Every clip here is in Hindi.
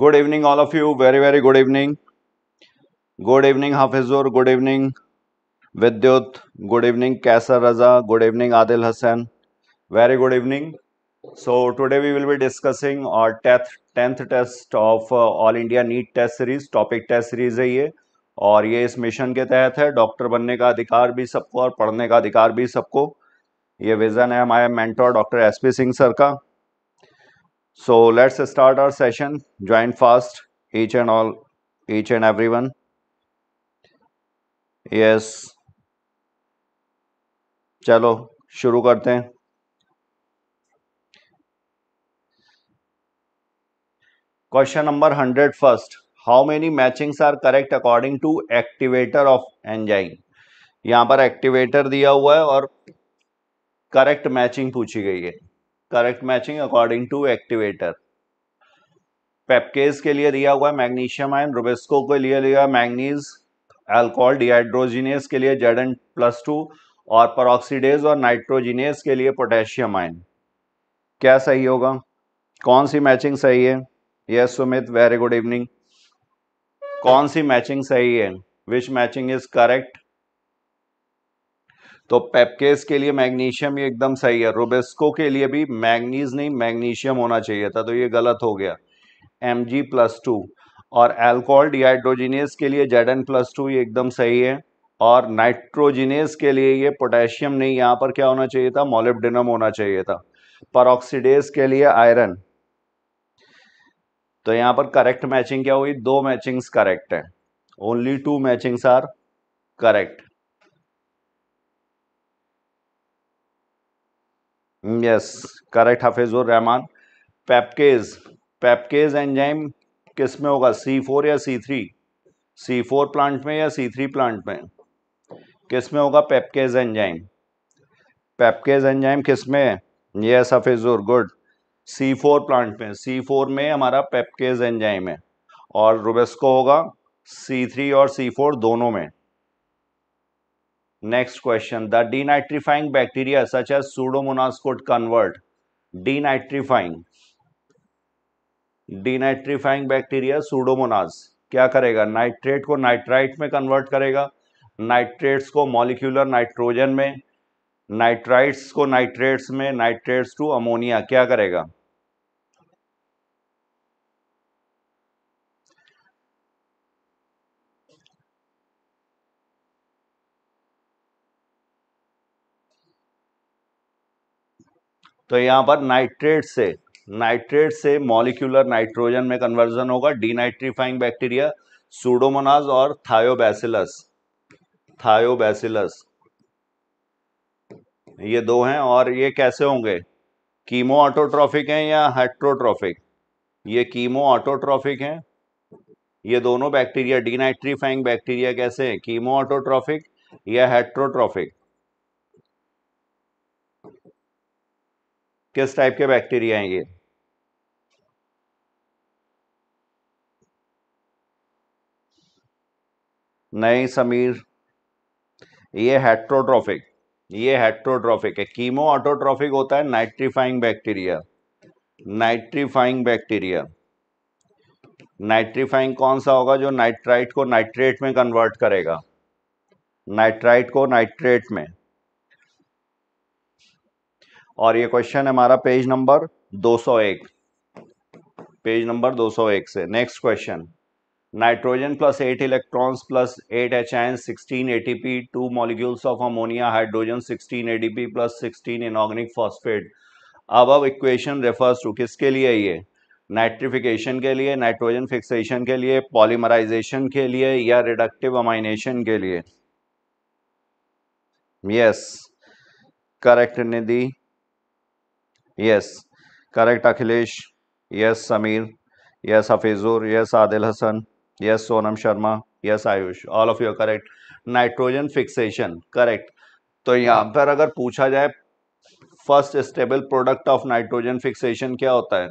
Good evening all of you very very good evening good evening Hafizur good evening Vidyut good evening Kaiser Raza good evening Adil Hasan very good evening so today we will be discussing और टेथ tenth test of all India NEET test series topic test series है ये और ये इस मिशन के तहत है डॉक्टर बनने का अधिकार भी सबको और पढ़ने का अधिकार भी सबको ये विजन है हमारे mentor doctor SP Singh sir का So let's start our session. Join fast, each and all, each and everyone. Yes. चलो शुरू करते हैं question number hundred first how many matchings are correct according to activator of enzyme यहाँ पर एक्टिवेटर दिया हुआ है और करेक्ट मैचिंग पूछी गई है correct matching according to activator PEPcase के लिए दिया हुआ है मैग्नीशियम आयन रोबेस्को के लिए दिया मैग्नीज एल्कोहल डिहाइड्रोजिनेस के लिए जेडन प्लस टू और परऑक्सीडेज और नाइट्रोजिनेस के लिए पोटेशियम आयन क्या सही होगा कौन सी मैचिंग सही है yes Sumit very good evening कौन सी मैचिंग सही है विच मैचिंग इज करेक्ट तो पेपकेस के लिए मैग्नीशियम ये एकदम सही है रोबेस्को के लिए भी मैग्नीज नहीं मैग्नीशियम होना चाहिए था तो ये गलत हो गया एम जी प्लस टू और एल्कोहल डिहाइड्रोजिनेस के लिए जेड एन प्लस टू ये एकदम सही है और नाइट्रोजिनेस के लिए ये पोटेशियम नहीं यहाँ पर क्या होना चाहिए था मोलिबडिनम होना चाहिए था परऑक्सीडेस के लिए आयरन तो यहाँ पर करेक्ट मैचिंग क्या हुई दो मैचिंग्स करेक्ट है only two matchings are correct yes correct Hafizur Rahman PEPcase PEPcase enzyme किस में होगा सी फोर या C three C four plant में या सी थ्री प्लांट में किस में होगा पैपकेज एंजाइम पैपकेज एंजाइम किस में yes Hafizur good C four plant में सी फोर में हमारा पेपकेज एंजाइम है और रुबेस्को होगा सी थ्री और सी फोर दोनों में next question the denitrifying bacteria such as Pseudomonas could convert denitrifying denitrifying bacteria Pseudomonas क्या करेगा नाइट्रेट को नाइट्राइट में कन्वर्ट करेगा नाइट्रेट्स को मॉलिक्यूलर नाइट्रोजन में नाइट्राइट्स को नाइट्रेट्स में नाइट्रेट्स टू अमोनिया क्या करेगा तो यहाँ पर नाइट्रेट से नाइट्रेट से मॉलिक्यूलर नाइट्रोजन में कन्वर्जन होगा डीनाइट्रीफाइंग बैक्टीरिया सूडोमोनाज और थायोबैसिलस थायोबैसिलस ये दो हैं और ये कैसे होंगे कीमो ऑटोट्रॉफिक हैं या हेट्रोट्रॉफिक ये कीमो ऑटोट्रॉफिक हैं ये दोनों बैक्टीरिया डीनाइट्रीफाइंग बैक्टीरिया कैसे हैं कीमो ऑटोट्रॉफिक या हेट्रोट्रॉफिक किस टाइप के बैक्टीरिया हैं ये नहीं समीर ये हेट्रोट्रॉफिक ये हेट्रोट्रॉफिक है कीमो ऑटोट्रॉफिक होता है nitrifying bacteria nitrifying bacteria nitrifying कौन सा होगा जो नाइट्राइट को नाइट्रेट में कन्वर्ट करेगा नाइट्राइट को नाइट्रेट में और ये क्वेश्चन हमारा पेज नंबर 201 पेज नंबर 201 से next question nitrogen plus eight electrons plus eight H ion sixteen A T P two molecules of ammonia hydrogen sixteen A P plus sixteen inorganic phosphate अब अब इक्वेशन रेफर्स टू किसके लिए ये नाइट्रिफिकेशन के लिए नाइट्रोजन फिक्सेशन के लिए पॉलीमराइजेशन के लिए या रिडक्टिव अमाइनेशन के लिए yes correct Nidhi yes correct Akhilesh yes Sameer yes Hafizur yes Adil Hasan yes Sonam Sharma yes Ayush all of you correct nitrogen fixation correct तो यहाँ hmm. पर अगर पूछा जाए first stable product of nitrogen fixation क्या होता है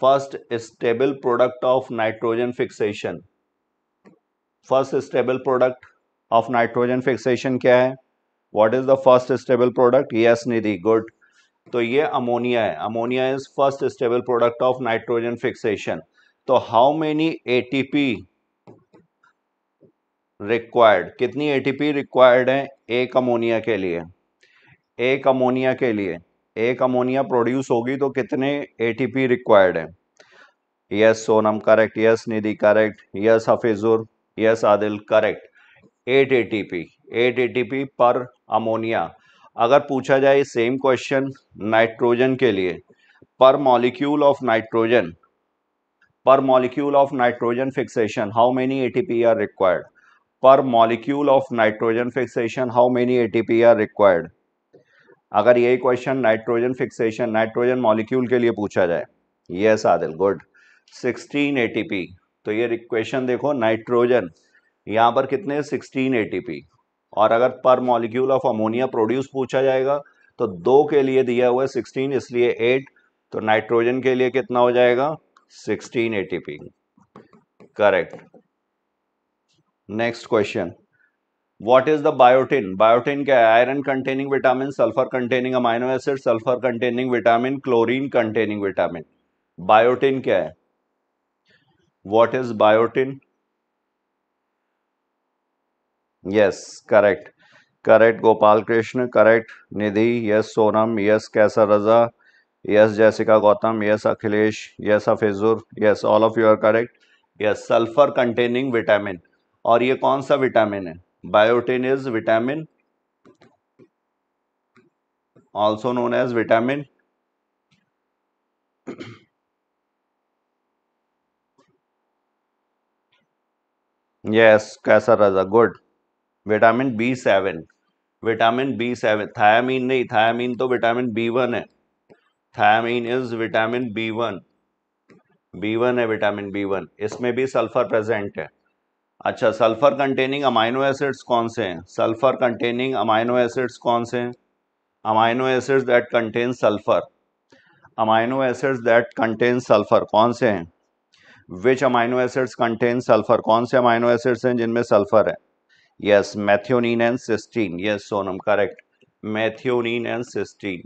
first stable product of nitrogen fixation first stable product of nitrogen fixation क्या है what is the first stable product yes Nidhi good तो ये अमोनिया है ammonia is first stable product of nitrogen fixation तो हाउ मेनी एटीपी रिक्वायर्ड कितनी एटीपी रिक्वायर्ड है एक अमोनिया के लिए एक अमोनिया के लिए एक अमोनिया प्रोड्यूस होगी तो कितने एटीपी रिक्वायर्ड है yes Sonam correct yes Nidhi correct yes Hafizur yes Adil correct eight ATP eight ATP per ammonia अगर पूछा जाए सेम क्वेश्चन नाइट्रोजन के लिए per molecule of nitrogen per molecule of nitrogen fixation how many ATP are required per molecule of nitrogen fixation how many ATP are required अगर यही question nitrogen fixation nitrogen molecule के लिए पूछा जाए यस आदिल गुड 16 एटीपी तो ये क्वेश्चन देखो नाइट्रोजन यहाँ पर कितने 16 एटीपी और अगर पर मॉलिक्यूल ऑफ अमोनिया प्रोड्यूस पूछा जाएगा तो दो के लिए दिया हुआ है सिक्सटीन इसलिए एट तो नाइट्रोजन के लिए कितना हो जाएगा sixteen ATP correct next question what is the biotin biotin क्या है iron containing vitamin sulphur containing amino acid sulphur containing vitamin chlorine containing vitamin biotin क्या है what is biotin yes correct correct Gopal Krishna correct Nidhi yes Sonam yes Kaiser Raza yes Jessica Gautam yes Akhilesh yes Hafizur yes all of you're correct yes sulphur containing vitamin और ये कौन सा विटामिन है biotin is vitamin also known as vitamin yes Kaiser Raza good vitamin B seven vitamin B seven thiamine नहीं थायामीन तो विटामिन बी वन है thiamine is vitamin B one B one है विटामिन बी वन इसमें भी सल्फर प्रेजेंट है अच्छा सल्फर कंटेनिंग अमाइनो एसिड्स कौन से हैं सल्फर कंटेनिंग अमाइनो एसिड्स कौन से हैं amino acids that contain sulphur amino acids that contain sulphur कौन से हैं which amino acids contain sulphur कौन से अमाइनो एसिड्स हैं जिनमें सल्फर है yes methionine and cysteine yes sonam correct methionine and cysteine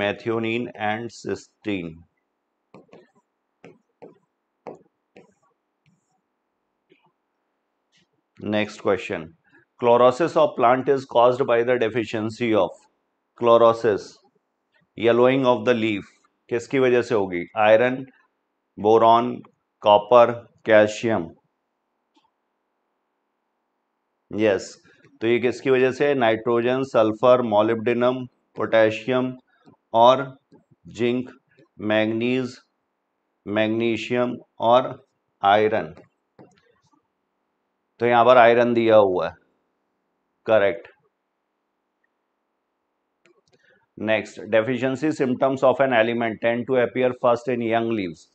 methionine and cysteine next question chlorosis of plant is caused by the deficiency of chlorosis yellowing of the leaf किसकी वजह से होगी iron boron copper calcium yes तो ये किसकी वजह से नाइट्रोजन सल्फर मोलिबिनम पोटेशियम और जिंक मैग्नीज मैग्नीशियम और आयरन तो यहां पर आयरन दिया हुआ है correct next deficiency symptoms of an element tend to appear first in young leaves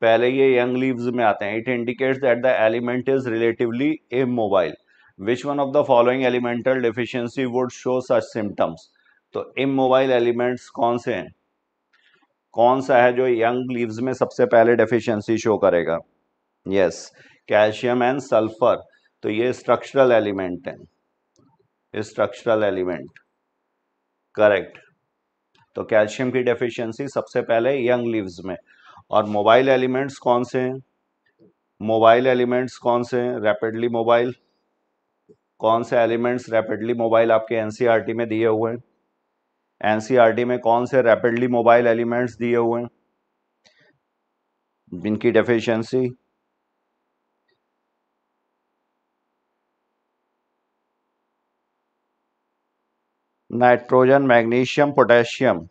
पहले ये यंग लीव्स में आते हैं it indicates that the element is relatively immobile which one of the following elemental deficiency would show such symptoms तो इमोबाइल एलिमेंट्स कौन से हैं कौन सा है जो यंग लीव्स में सबसे पहले डेफिशिएंसी शो करेगा यस कैल्शियम एंड सल्फर तो ये स्ट्रक्चरल एलिमेंट है स्ट्रक्चरल एलिमेंट करेक्ट तो कैल्शियम की डेफिशिएंसी सबसे पहले यंग लीव्स में और मोबाइल एलिमेंट्स कौन से हैं मोबाइल एलिमेंट्स कौन से हैं रैपिडली मोबाइल कौन से एलिमेंट्स रैपिडली मोबाइल आपके एनसीईआरटी e में दिए हुए हैं एनसीईआरटी e में कौन से रैपिडली मोबाइल एलिमेंट्स दिए हुए हैं जिनकी deficiency nitrogen magnesium potassium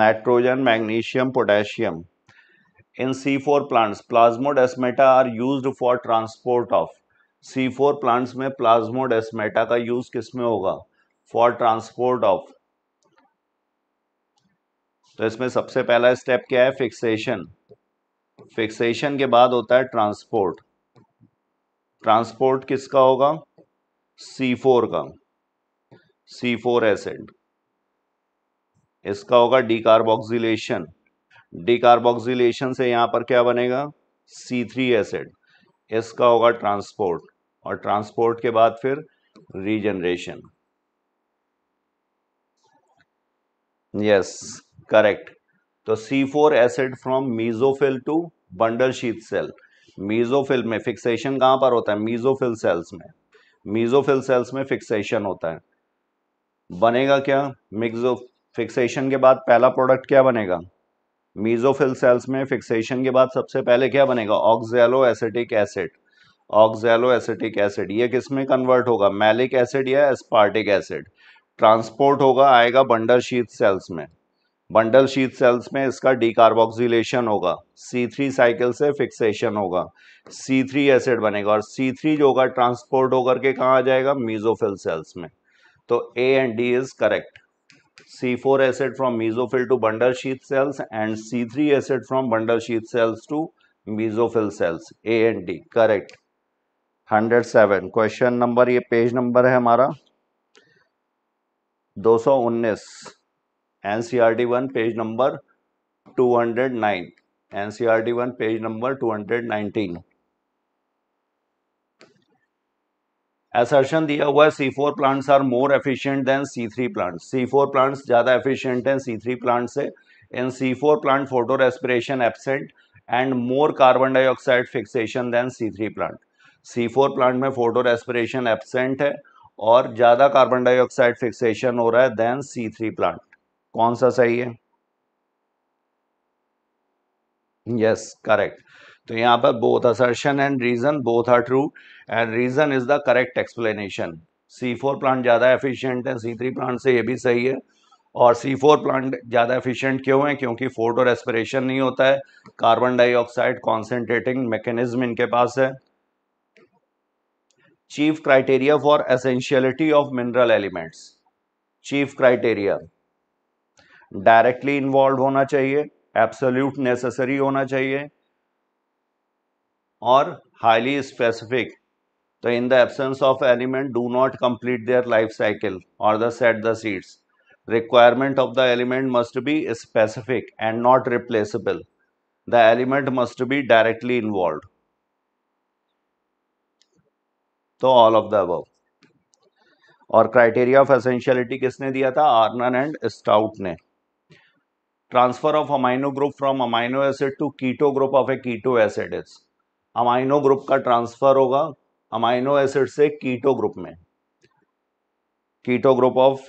nitrogen magnesium potassium in C four plants plasmodesmata are used for transport of C four plants में प्लाज्मोडेस्मेटा का यूज किसमें होगा फॉर ट्रांसपोर्ट ऑफ तो इसमें सबसे पहला स्टेप क्या है फिक्सेशन फिक्सेशन के बाद होता है ट्रांसपोर्ट ट्रांसपोर्ट किसका होगा सी फोर का सी फोर एसिड इसका होगा डिकार्बोक्सिलेशन डिकार्बोक्सिलेशन से यहां पर क्या बनेगा सी थ्री एसिड इसका होगा ट्रांसपोर्ट और ट्रांसपोर्ट के बाद फिर रीजनरेशन यस करेक्ट तो C four acid from mesophyll to bundle sheath cell mesophyll में फिक्सेशन कहां पर होता है मीजोफिल सेल्स में मीजोफिल सेल्स में फिक्सेशन होता है बनेगा क्या मिक्सो फिक्सेशन के बाद पहला प्रोडक्ट क्या बनेगा मीजोफिल सेल्स में फिक्सेशन के बाद सबसे पहले क्या बनेगा oxaloacetic acid acid. Oxaloacetic acid ये किस में कन्वर्ट होगा मैलिक एसिड या एस्पार्टिक एसिड ट्रांसपोर्ट होगा आएगा बंडल शीत सेल्स में बंडल शीत सेल्स में इसका डिकार्बोक्सिलेशन होगा सी थ्री साइकिल से फिक्सेशन होगा सी थ्री एसिड बनेगा और सी थ्री जो होगा ट्रांसपोर्ट होकर के कहाँ आ जाएगा मीजोफिल सेल्स में तो A and D is correct C four acid from mesophyll to bundle sheath cells and C three acid from bundle sheath cells to mesophyll cells A and D correct hundred seven question number ये पेज नंबर है हमारा दो सौ उन्नीस N C R D one page number two hundred nine N C R one page number two hundred nineteen assertion दिया हुआ है C four plants are more efficient than C three plants C four plants ज़्यादा एफिशियंट हैं सी थ्री प्लांट से in C four plant photorespiration absent and more carbon dioxide fixation than C three plant C four plant में फोटो रेस्परेशन एबसेंट है और ज़्यादा कार्बन डाइऑक्साइड फिक्सेशन हो रहा है देन सी थ्री प्लांट कौन सा सही है यस करेक्ट तो यहाँ पर both assertion and reason both are true and reason is the correct explanation C four plant ज़्यादा एफिशिएंट है सी थ्री प्लांट से ये भी सही है और सी फोर प्लांट ज़्यादा एफिशिएंट क्यों है क्योंकि फोटो रेस्पिरेशन नहीं होता है कार्बन डाइऑक्साइड कॉन्सेंट्रेटिंग मैकेनिज्म इनके पास है chief criteria for essentiality of mineral elements chief criteria directly involve होना चाहिए एब्सोल्यूट नेसेसरी होना चाहिए और हाईली स्पेसिफिक तो in the absence of element do not complete their life cycle और the set the seeds requirement of the element must be specific and not replaceable the element must be directly involve तो ऑल ऑफ द अब और क्राइटेरिया ऑफ एसेंशियलिटी किसने दिया था आर्नन एंड स्टाउट ने transfer of amino group from amino acid to keto group of a keto acid is amino group का ट्रांसफर होगा अमाइनो एसिड से कीटो ग्रुप में keto group of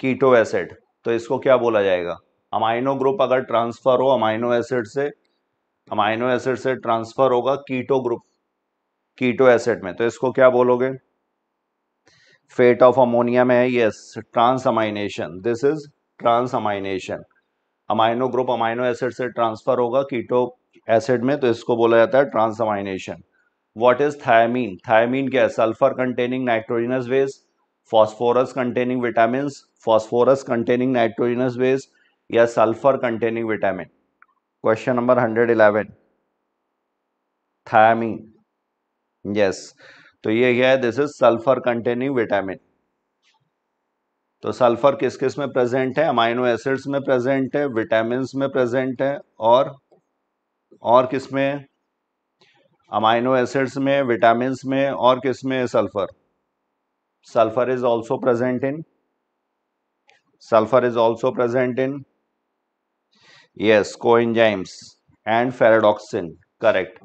keto acid तो इसको क्या बोला जाएगा अमाइनो ग्रुप अगर ट्रांसफर हो अमाइनो एसिड से अमाइनो एसिड से ट्रांसफर होगा कीटो ग्रुप कीटो एसिड में तो इसको क्या बोलोगे फेट ऑफ अमोनिया में है yes transamination this is transamination amino group amino acid से ट्रांसफर होगा कीटो एसिड में तो इसको बोला जाता है transamination what is thiamine thiamine क्या है sulphur containing nitrogenous waste phosphorus containing vitamin phosphorus containing nitrogenous base या sulphur containing vitamin question number hundred eleven thiamine yes तो ये क्या है this is sulphur containing vitamin तो सल्फर किस किस में प्रेजेंट है अमाइनो एसिड्स में प्रेजेंट है विटामिन में प्रेजेंट है और और किस में अमाइनो एसिड्स में विटामिन में और किस में sulphur sulphur is also present in sulphur is also present in yes coenzymes and ferredoxin correct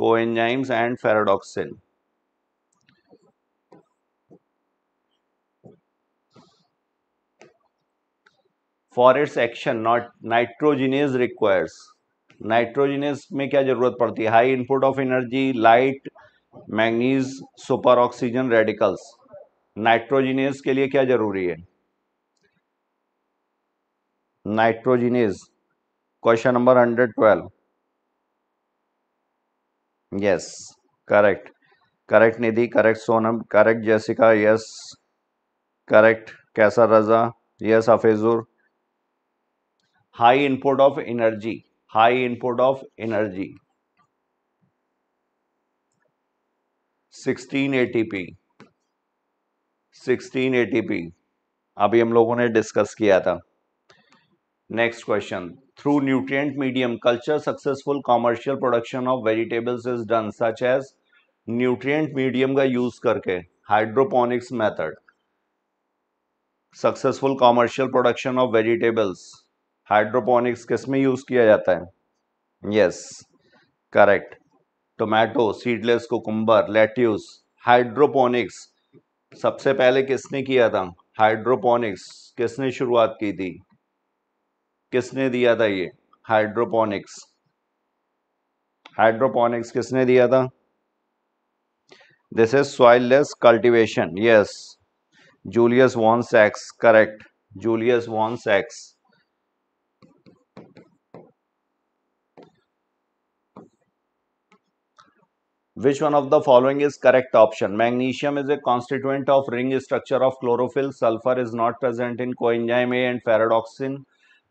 coenzymes and ferredoxin. For its action not nitrogenase requires nitrogenase में क्या जरूरत पड़ती है high input of energy light manganese super oxygen radicals nitrogenase के लिए क्या जरूरी है nitrogenase question number hundred twelve yes correct correct Nidhi correct Sonam correct Jessica yes correct कैसा Raza yes Hafizur high input of energy high input of energy 16 ATP 16 ATP अभी हम लोगों ने डिस्कस किया था next question through nutrient medium culture successful commercial production of vegetables is done such as nutrient medium का use करके hydroponics method successful commercial production of vegetables hydroponics किस में use किया जाता है yes correct tomato seedless cucumber lettuce hydroponics सबसे पहले किसने किया था हाइड्रोपोनिक्स किसने शुरुआत की थी किसने दिया था ये हाइड्रोपोनिक्स हाइड्रोपोनिक्स किसने दिया था this is soil less cultivation yes Julius von सैक्स correct Julius von सैक्स which one of the following is correct option magnesium is a constituent of ring structure of chlorophyll sulfur is not present in coenzyme a and ferredoxin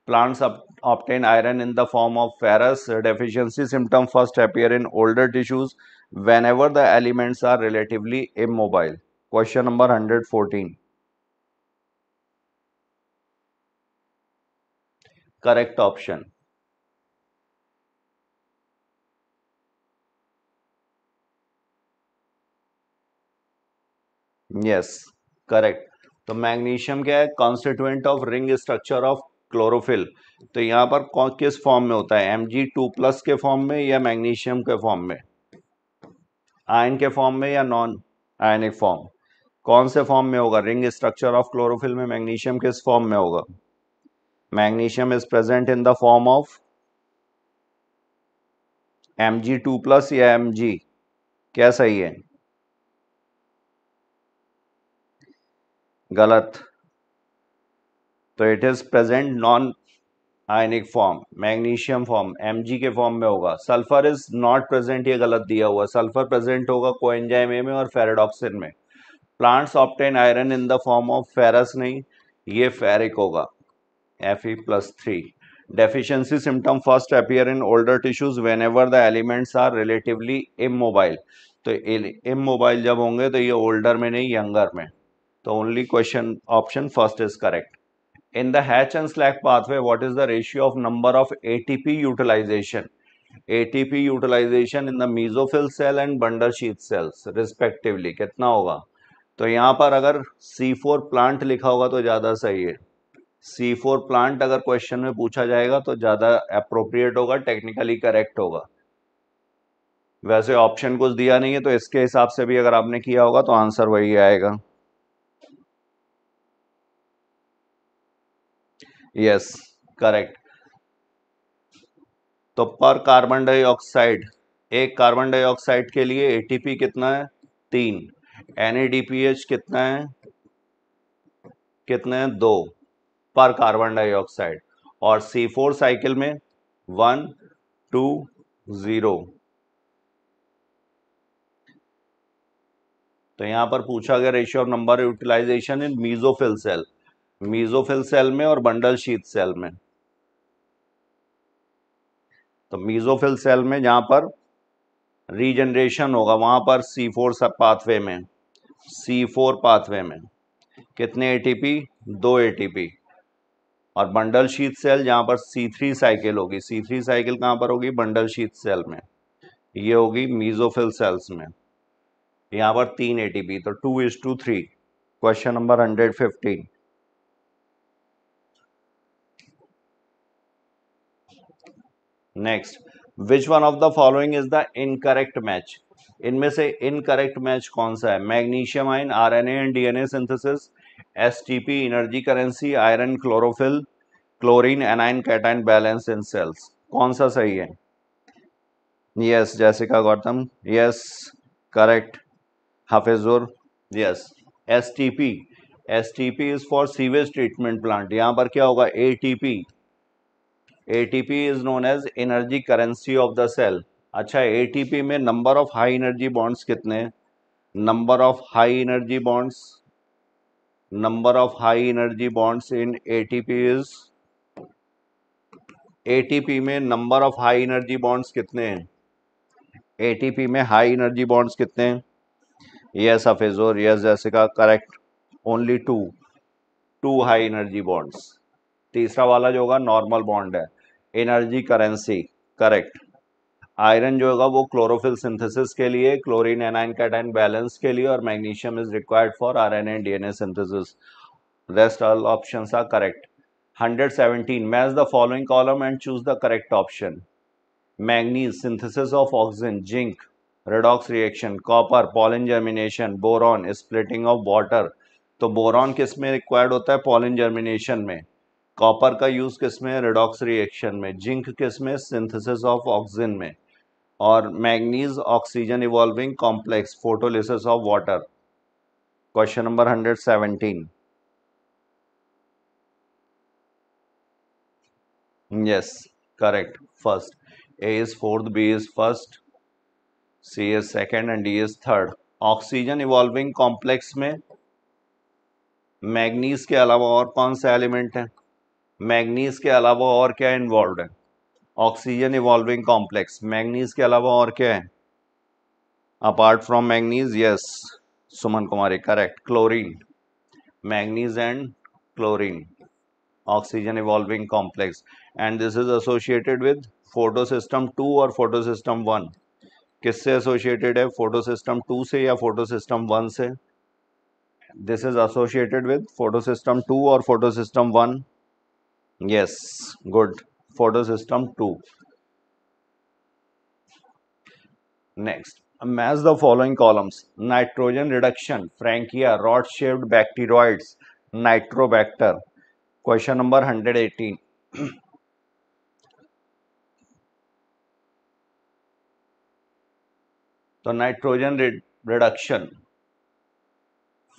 plants obtain iron in the form of ferrous deficiency symptom first appear in older tissues whenever the elements are relatively immobile question number 114 correct option yes correct तो मैग्नीशियम क्या है constituent of ring structure of chlorophyll तो यहाँ पर किस फॉर्म में होता है एम जी टू प्लस के फॉर्म में या मैग्नीशियम के फॉर्म में आयन के फॉर्म में या नॉन आयनिक फॉर्म कौन से फॉर्म में होगा रिंग स्ट्रक्चर ऑफ क्लोरोफिल में मैग्नीशियम किस फॉर्म में होगा magnesium is present in the form of M G two plus या एम जी क्या सही है गलत तो it is present non ionic form magnesium form M के फॉर्म में होगा सल्फर इज नॉट प्रेजेंट ये गलत दिया हुआ सल्फर प्रेजेंट होगा को में और फेराडॉक्सिन में plants obtain iron in the form of ferrous नहीं ये फेरिक होगा F E plus three deficiency symptom first appear in older tissues whenever the elements are relatively immobile तो इम मोबाइल जब होंगे तो ये ओल्डर में नहीं यंगर में तो only question option first is correct in the Hatch and Slack pathway, what is the ratio of number of ATP utilization? ATP utilization in the mesophyll cell and bundle sheath cells respectively कितना होगा तो यहाँ पर अगर C4 plant लिखा होगा तो ज़्यादा सही है C4 plant अगर क्वेश्चन में पूछा जाएगा तो ज़्यादा अप्रोप्रिएट होगा टेक्निकली करेक्ट होगा वैसे ऑप्शन कुछ दिया नहीं है तो इसके हिसाब से भी अगर आपने किया होगा तो आंसर वही आएगा यस करेक्ट तो पर कार्बन डाइऑक्साइड एक कार्बन डाइऑक्साइड के लिए एटीपी कितना है तीन एनएडीपीएच कितना है कितने हैं दो पर कार्बन डाइऑक्साइड और सी फोर साइकिल में वन टू जीरो तो यहां पर पूछा गया ratio of number utilization in mesophyll cell mesophyll cell में और बंडल शीत सेल में तो मीजोफिल सेल में जहां पर रीजनरेशन होगा वहां पर सी फोर पाथवे में सी फोर पाथवे में कितने एटीपी दो एटीपी और बंडल शीत सेल जहां पर सी थ्री साइकिल होगी सी थ्री साइकिल कहाँ पर होगी बंडल शीत सेल में ये होगी मीजोफिल सेल्स में यहां पर तीन एटीपी तो two is two three question number hundred fifteen next which one of the following is the incorrect match इनमें से इनकरेक्ट मैच कौन सा है magnesium ion RNA and DNA synthesis STP energy currency iron chlorophyll chlorine anion cation balance in cells कौन सा सही है yes Jessica Gautam yes correct Hafizur yes S T P S T P is for sewage treatment plant यहाँ पर क्या होगा A T P A P is known as energy currency of the cell अच्छा ए टी पी में number of high energy bonds कितने number of high energy bonds number of high energy bonds in A T P is A T P में number of high energy bonds कितने हैं पी में हाई एनर्जी बॉन्ड्स कितने हैं yes अफेजोर yes Jessica correct only two two high energy bonds तीसरा वाला जो होगा नॉर्मल बॉन्ड है एनर्जी करेंसी करेक्ट आयरन जो होगा वो क्लोरोफिल सिंथेसिस के लिए क्लोरीन एनाइन कैटाइन बैलेंस के लिए और magnesium is required for RNA and DNA synthesis rest all options are correct 117 match the following column and choose the correct option manganese synthesis of oxygen zinc redox reaction copper pollen germination boron splitting of water तो बोरॉन किस में रिक्वायर्ड होता है पॉलिन जर्मिनेशन में कॉपर का यूज़ किस में रेडॉक्स रिएक्शन में जिंक किस में सिंथेसिस ऑफ ऑक्सीजन में और manganese oxygen evolving complex photolysis of water question number 117 yes correct first A is fourth B is first C is second and D is third oxygen evolving complex में मैग्नीज के अलावा और कौन सा एलिमेंट है मैग्नीज के अलावा और क्या इन्वॉल्व है ऑक्सीजन इवॉल्विंग कॉम्प्लेक्स मैग्नीज के अलावा और क्या है apart from manganese yes Suman Kumari correct chlorine manganese and chlorine oxygen evolving complex and this is associated with photo system two और फोटो सिस्टम वन किससे एसोसिएटेड है फोटो सिस्टम टू से या फोटो सिस्टम वन से this is associated with photo system two और photo system one yes good photosystem 2 next match the following columns nitrogen reduction frankia rod shaped bacteroids nitrobacter question number 118 तो nitrogen reduction,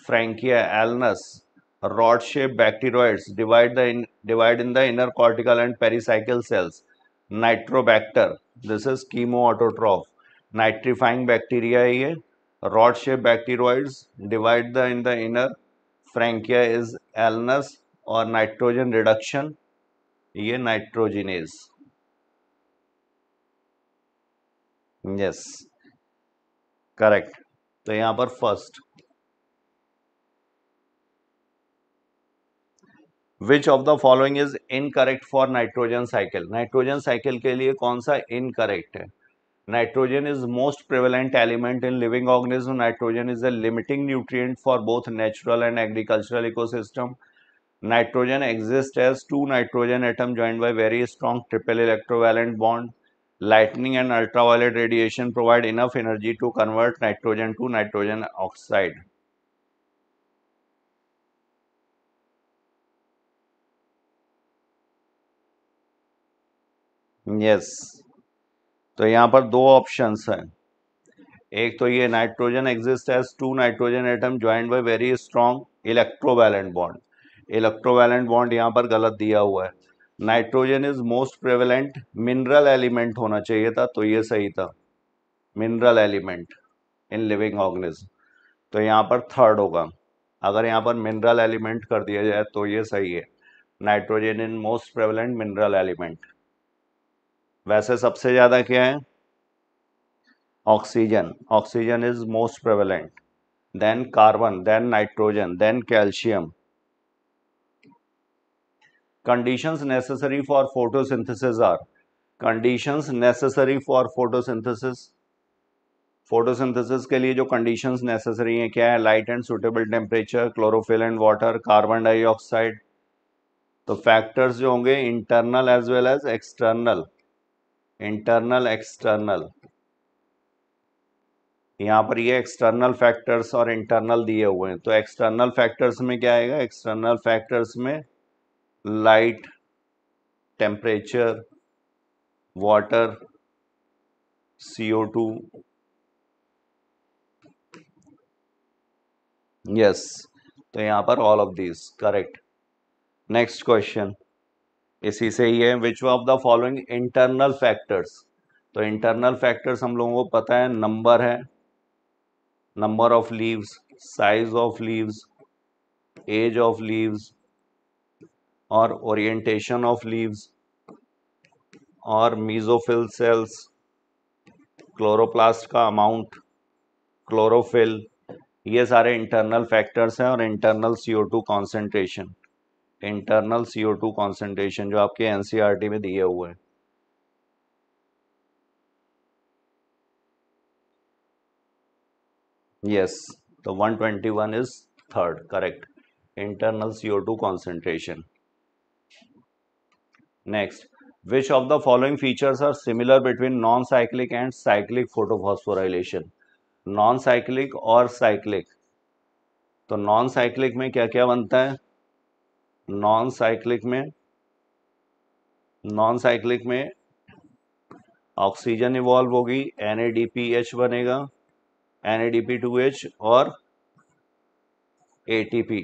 Frankia, Alnus, rod shaped bacteroids divide the divide in the inner cortical and pericycle cells. Nitrobacter, this is chemoautotroph. Nitrifying bacteria ये rod shaped bacteroids divide the in the inner frankia is alnus और nitrogen reduction ये nitrogenase. यस yes, करेक्ट तो यहाँ पर first which of the following is incorrect for nitrogen cycle nitrogen cycle ke liye kaun sa incorrect hai nitrogen is most prevalent element in living organism nitrogen is a limiting nutrient for both natural and agricultural ecosystem nitrogen exists as two nitrogen atom joined by very strong triple electrovalent bond lightning and ultraviolet radiation provide enough energy to convert nitrogen to nitrogen oxide yes तो यहाँ पर दो ऑप्शंस हैं एक तो ये nitrogen exist as two nitrogen atom joint by very strong electrovalent bond electrovalent bond यहाँ पर गलत दिया हुआ है nitrogen is most prevalent mineral element होना चाहिए था तो ये सही था mineral element in living organism तो यहाँ पर थर्ड होगा अगर यहाँ पर मिनरल एलिमेंट कर दिया जाए तो ये सही है nitrogen in most prevalent mineral element वैसे सबसे ज़्यादा क्या है oxygen oxygen is most prevalent then carbon then nitrogen then calcium conditions necessary for photosynthesis are conditions necessary for photosynthesis photosynthesis के लिए जो कंडीशंस नेसेसरी हैं क्या है light and suitable temperature chlorophyll and water carbon dioxide तो फैक्टर्स जो होंगे internal as well as external internal external यहाँ पर ये एक्सटर्नल फैक्टर्स और इंटरनल दिए हुए हैं तो एक्सटर्नल फैक्टर्स में क्या आएगा एक्सटर्नल फैक्टर्स में light temperature water CO two yes तो यहाँ पर all of this correct next question इसी से ही है which of the following internal factors तो इंटरनल फैक्टर्स हम लोगों को पता है नंबर है number of leaves size of leaves age of leaves और ओरिएंटेशन ऑफ लीव्स और मीजोफिल सेल्स क्लोरोप्लास्ट का अमाउंट क्लोरोफिल ये सारे इंटरनल फैक्टर्स हैं और internal CO two concentration internal CO two concentration जो आपके एनसीआरटी e में दिए हुए हैं यस तो 121 twenty one is third correct internal CO two concentration next which of the following features are similar between non cyclic and cyclic photophosphorylation non cyclic और साइक्लिक तो नॉन साइक्लिक में क्या क्या बनता है नॉन साइक्लिक में नॉन साइक्लिक में ऑक्सीजन इवॉल्व होगी एन एच बनेगा N A D P two H और A T P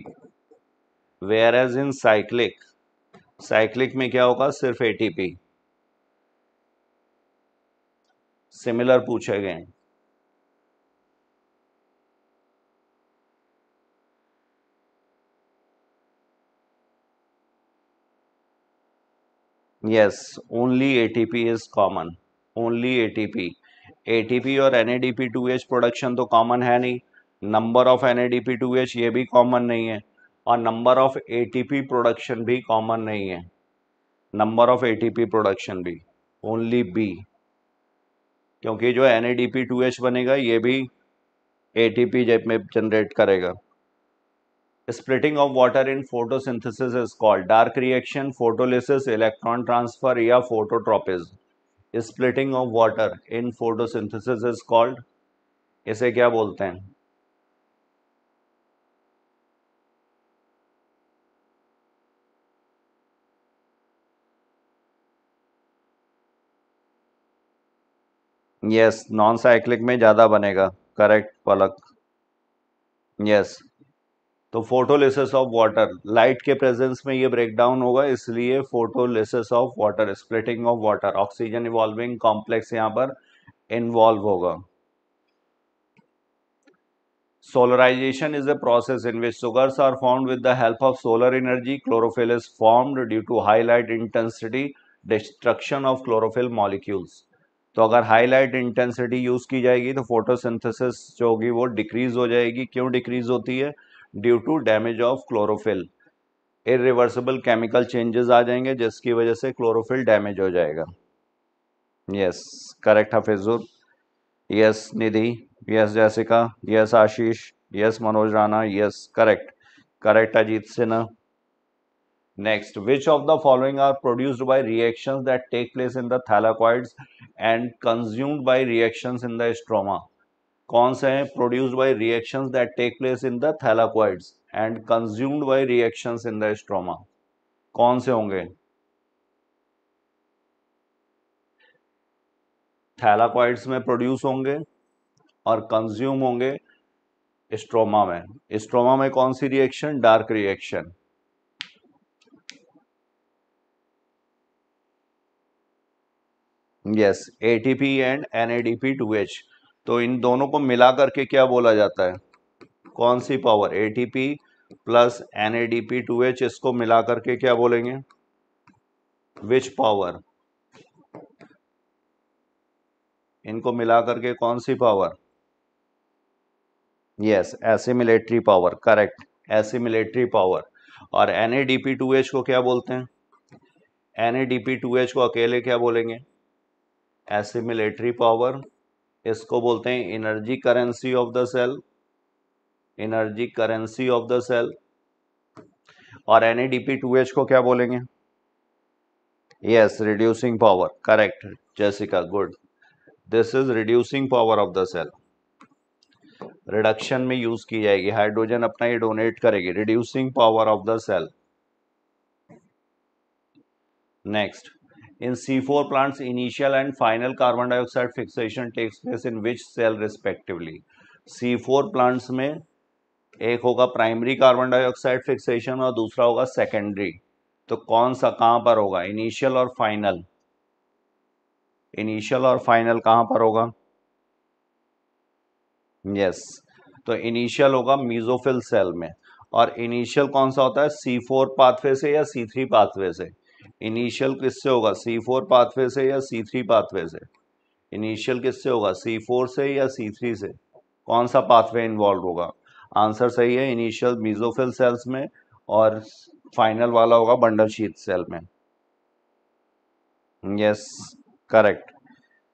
whereas in cyclic cyclic में क्या होगा सिर्फ ए टी पी सिमिलर पूछे गए yes only ATP is common only ATP ATP और टू एच प्रोडक्शन तो कॉमन है नहीं नंबर ऑफ टू एच ये भी कॉमन नहीं है और नंबर ऑफ ATP प्रोडक्शन भी कॉमन नहीं है नंबर ऑफ ATP प्रोडक्शन भी ओनली बी क्योंकि जो टू एच बनेगा ये भी ATP में जनरेट करेगा splitting of water in photosynthesis is called dark reaction photolysis electron transfer या phototropism splitting of water in photosynthesis is called इसे क्या बोलते हैं यस नॉन साइक्लिक में ज्यादा बनेगा करेक्ट पलक यस yes. तो फोटोलिसिस ऑफ वाटर लाइट के प्रेजेंस में ये डाउन होगा इसलिए photolysis of water splitting of water oxygen evolving complex यहां पर इन्वॉल्व होगा solarization is a process in which sugars are form with the help of solar energy chlorophyll is form due to high light intensity destruction of chlorophyll molecules तो अगर हाईलाइट इंटेंसिटी यूज की जाएगी तो फोटोसिंथेसिस जो होगी वो डिक्रीज हो जाएगी क्यों डिक्रीज होती है due to damage of chlorophyll irreversible chemical changes आ जाएंगे जिसकी वजह से क्लोरोफिल डैमेज हो जाएगा yes correct Hafizur yes Nidhi yes Jessica yes Ashish yes Manoj Rana yes correct correct Ajit Sinha next which of the following are produced by reaction that take place in the thylakoids and consumed by reaction in the stroma कौन से हैं produced by reactions that take place in the and consumed by reactions in the stroma कौन से होंगे थैलाक्वाइड्स में प्रोड्यूस होंगे और कंज्यूम होंगे स्ट्रोमा में स्ट्रोमा में कौन सी reaction dark reaction yes ATP and NADP two H तो इन दोनों को मिला करके क्या बोला जाता है कौन सी power A plus N A D P two H इसको मिला करके क्या बोलेंगे विच पावर इनको मिला करके कौन सी power yes assimilatory power correct assimilatory power और N A D P two H को क्या बोलते हैं N A D P two H को अकेले क्या बोलेंगे एसिमिलेटरी पावर इसको बोलते हैं energy currency of the cell energy currency of the cell और एन एच को क्या बोलेंगे yes reducing power correct Jessica good this is reducing power of the cell reduction में यूज की जाएगी हाइड्रोजन अपना ही डोनेट करेगी reducing power of the cell next In C4 plants, initial and final carbon dioxide fixation takes place in which cell respectively? C4 plants में एक होगा प्राइमरी कार्बन डाइऑक्साइड फिक्सेशन और दूसरा होगा सेकेंडरी तो कौन सा कहाँ पर होगा इनिशियल और फाइनल इनिशियल और फाइनल कहाँ पर होगा यस yes. तो इनिशियल होगा मीजोफिल सेल में और इनिशियल कौन सा होता है सी फोर पाथवे से या सी थ्री पाथवे से इनिशियल किससे होगा सी फोर पाथवे से या सी थ्री पाथवे से इनिशियल किससे होगा सी फोर से या सी थ्री से कौन सा पाथवे इन्वॉल्व होगा आंसर सही है इनिशियल मीजोफिल सेल्स में और फाइनल वाला होगा बंडल शीत सेल में यस करेक्ट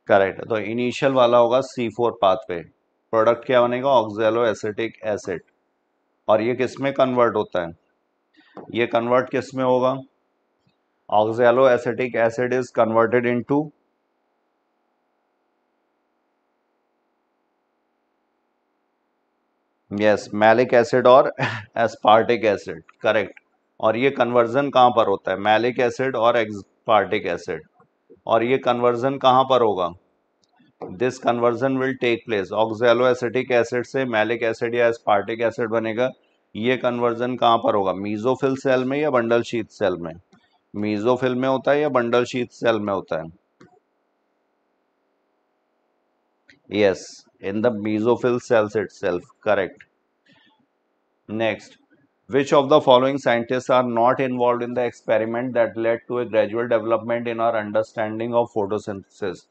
करेक्ट तो इनिशियल वाला होगा सी फोर पाथवे प्रोडक्ट क्या बनेगा ऑक्जेलो एसिटिक एसिड और ये किस में कन्वर्ट होता है ये कन्वर्ट किस में होगा Oxaloacetic acid is converted into yes malic acid और aspartic एसिड करेक्ट और ये कन्वर्जन कहां पर होता है मैलिक एसिड और एक्सपार्टिक एसिड और ये कन्वर्जन कहां पर होगा this conversion will take place oxaloacetic acid से मैलिक एसिड या एस्पार्टिक एसिड बनेगा ये कन्वर्जन कहां पर होगा मीजोफिल सेल में या बंडल शीत सेल में मीजोफिल में होता है या बंडल शीत सेल में होता है yes in the mesophyll cells itself correct next which of the following scientist are not involve in the experiment that led to a gradual development in our understanding of photosynthesis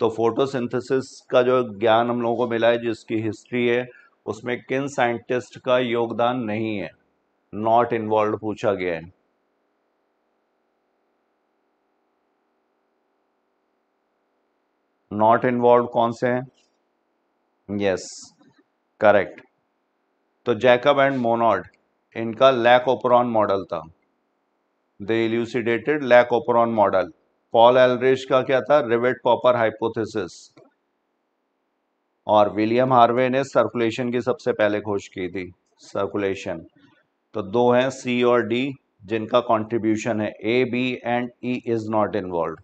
तो फोटोसिंथिस का जो ज्ञान हम लोगों को मिला है जिसकी हिस्ट्री है उसमें किन साइंटिस्ट का योगदान नहीं है नॉट इन्वॉल्व पूछा गया है नॉट इन्वॉल्व कौन से हैं यस करेक्ट तो जैकब एंड मोनॉड इनका लैक ओपरॉन मॉडल था they elucidated lac operon model Paul Ehrlich का क्या था रिवेट पॉपर हाइपोथेसिस और विलियम हार्वे ने सर्कुलेशन की सबसे पहले खोज की थी सर्कुलेशन तो दो हैं सी और डी जिनका कंट्रीब्यूशन है A B and E is not involve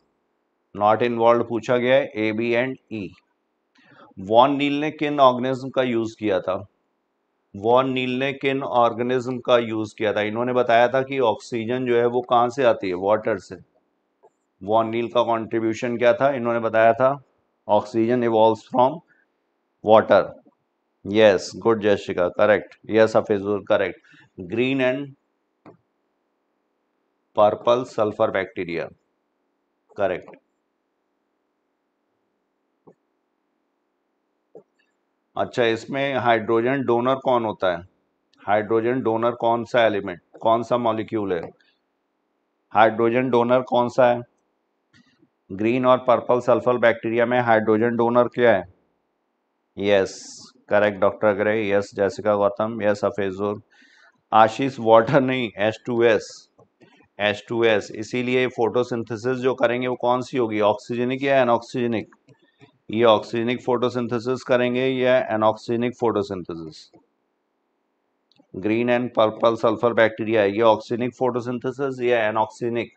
not involve पूछा गया है A B and E van Niel ने किन ऑर्गेनिज्म का यूज किया था वॉन नील ने किन ऑर्गेनिज्म का यूज किया था इन्होंने बताया था कि ऑक्सीजन जो है वो कहाँ से आती है वाटर से वॉन नील का कंट्रीब्यूशन क्या था इन्होंने बताया था oxygen evolve from water yes good Jessica correct yes Afezul correct green and purple sulphur bacteria correct अच्छा इसमें हाइड्रोजन डोनर कौन होता है हाइड्रोजन डोनर कौन सा एलिमेंट कौन सा मॉलिक्यूल है हाइड्रोजन डोनर कौन सा है ग्रीन और पर्पल सल्फर बैक्टीरिया में हाइड्रोजन डोनर क्या है yes correct doctor Agre yes Jessica Gautam yes Afezur Ashish water नहीं S two S S two S इसीलिए फोटोसिंथेसिस जो करेंगे वो कौन सी होगी ऑक्सीजनिक या अनऑक्सीजनिक ये ऑक्सीजनिक फोटोसिंथेसिस करेंगे या anoxygenic photosynthesis green and purple sulphur bacteria ये ऑक्सीजनिक फोटोसिंथेसिस या एनऑक्सीजनिक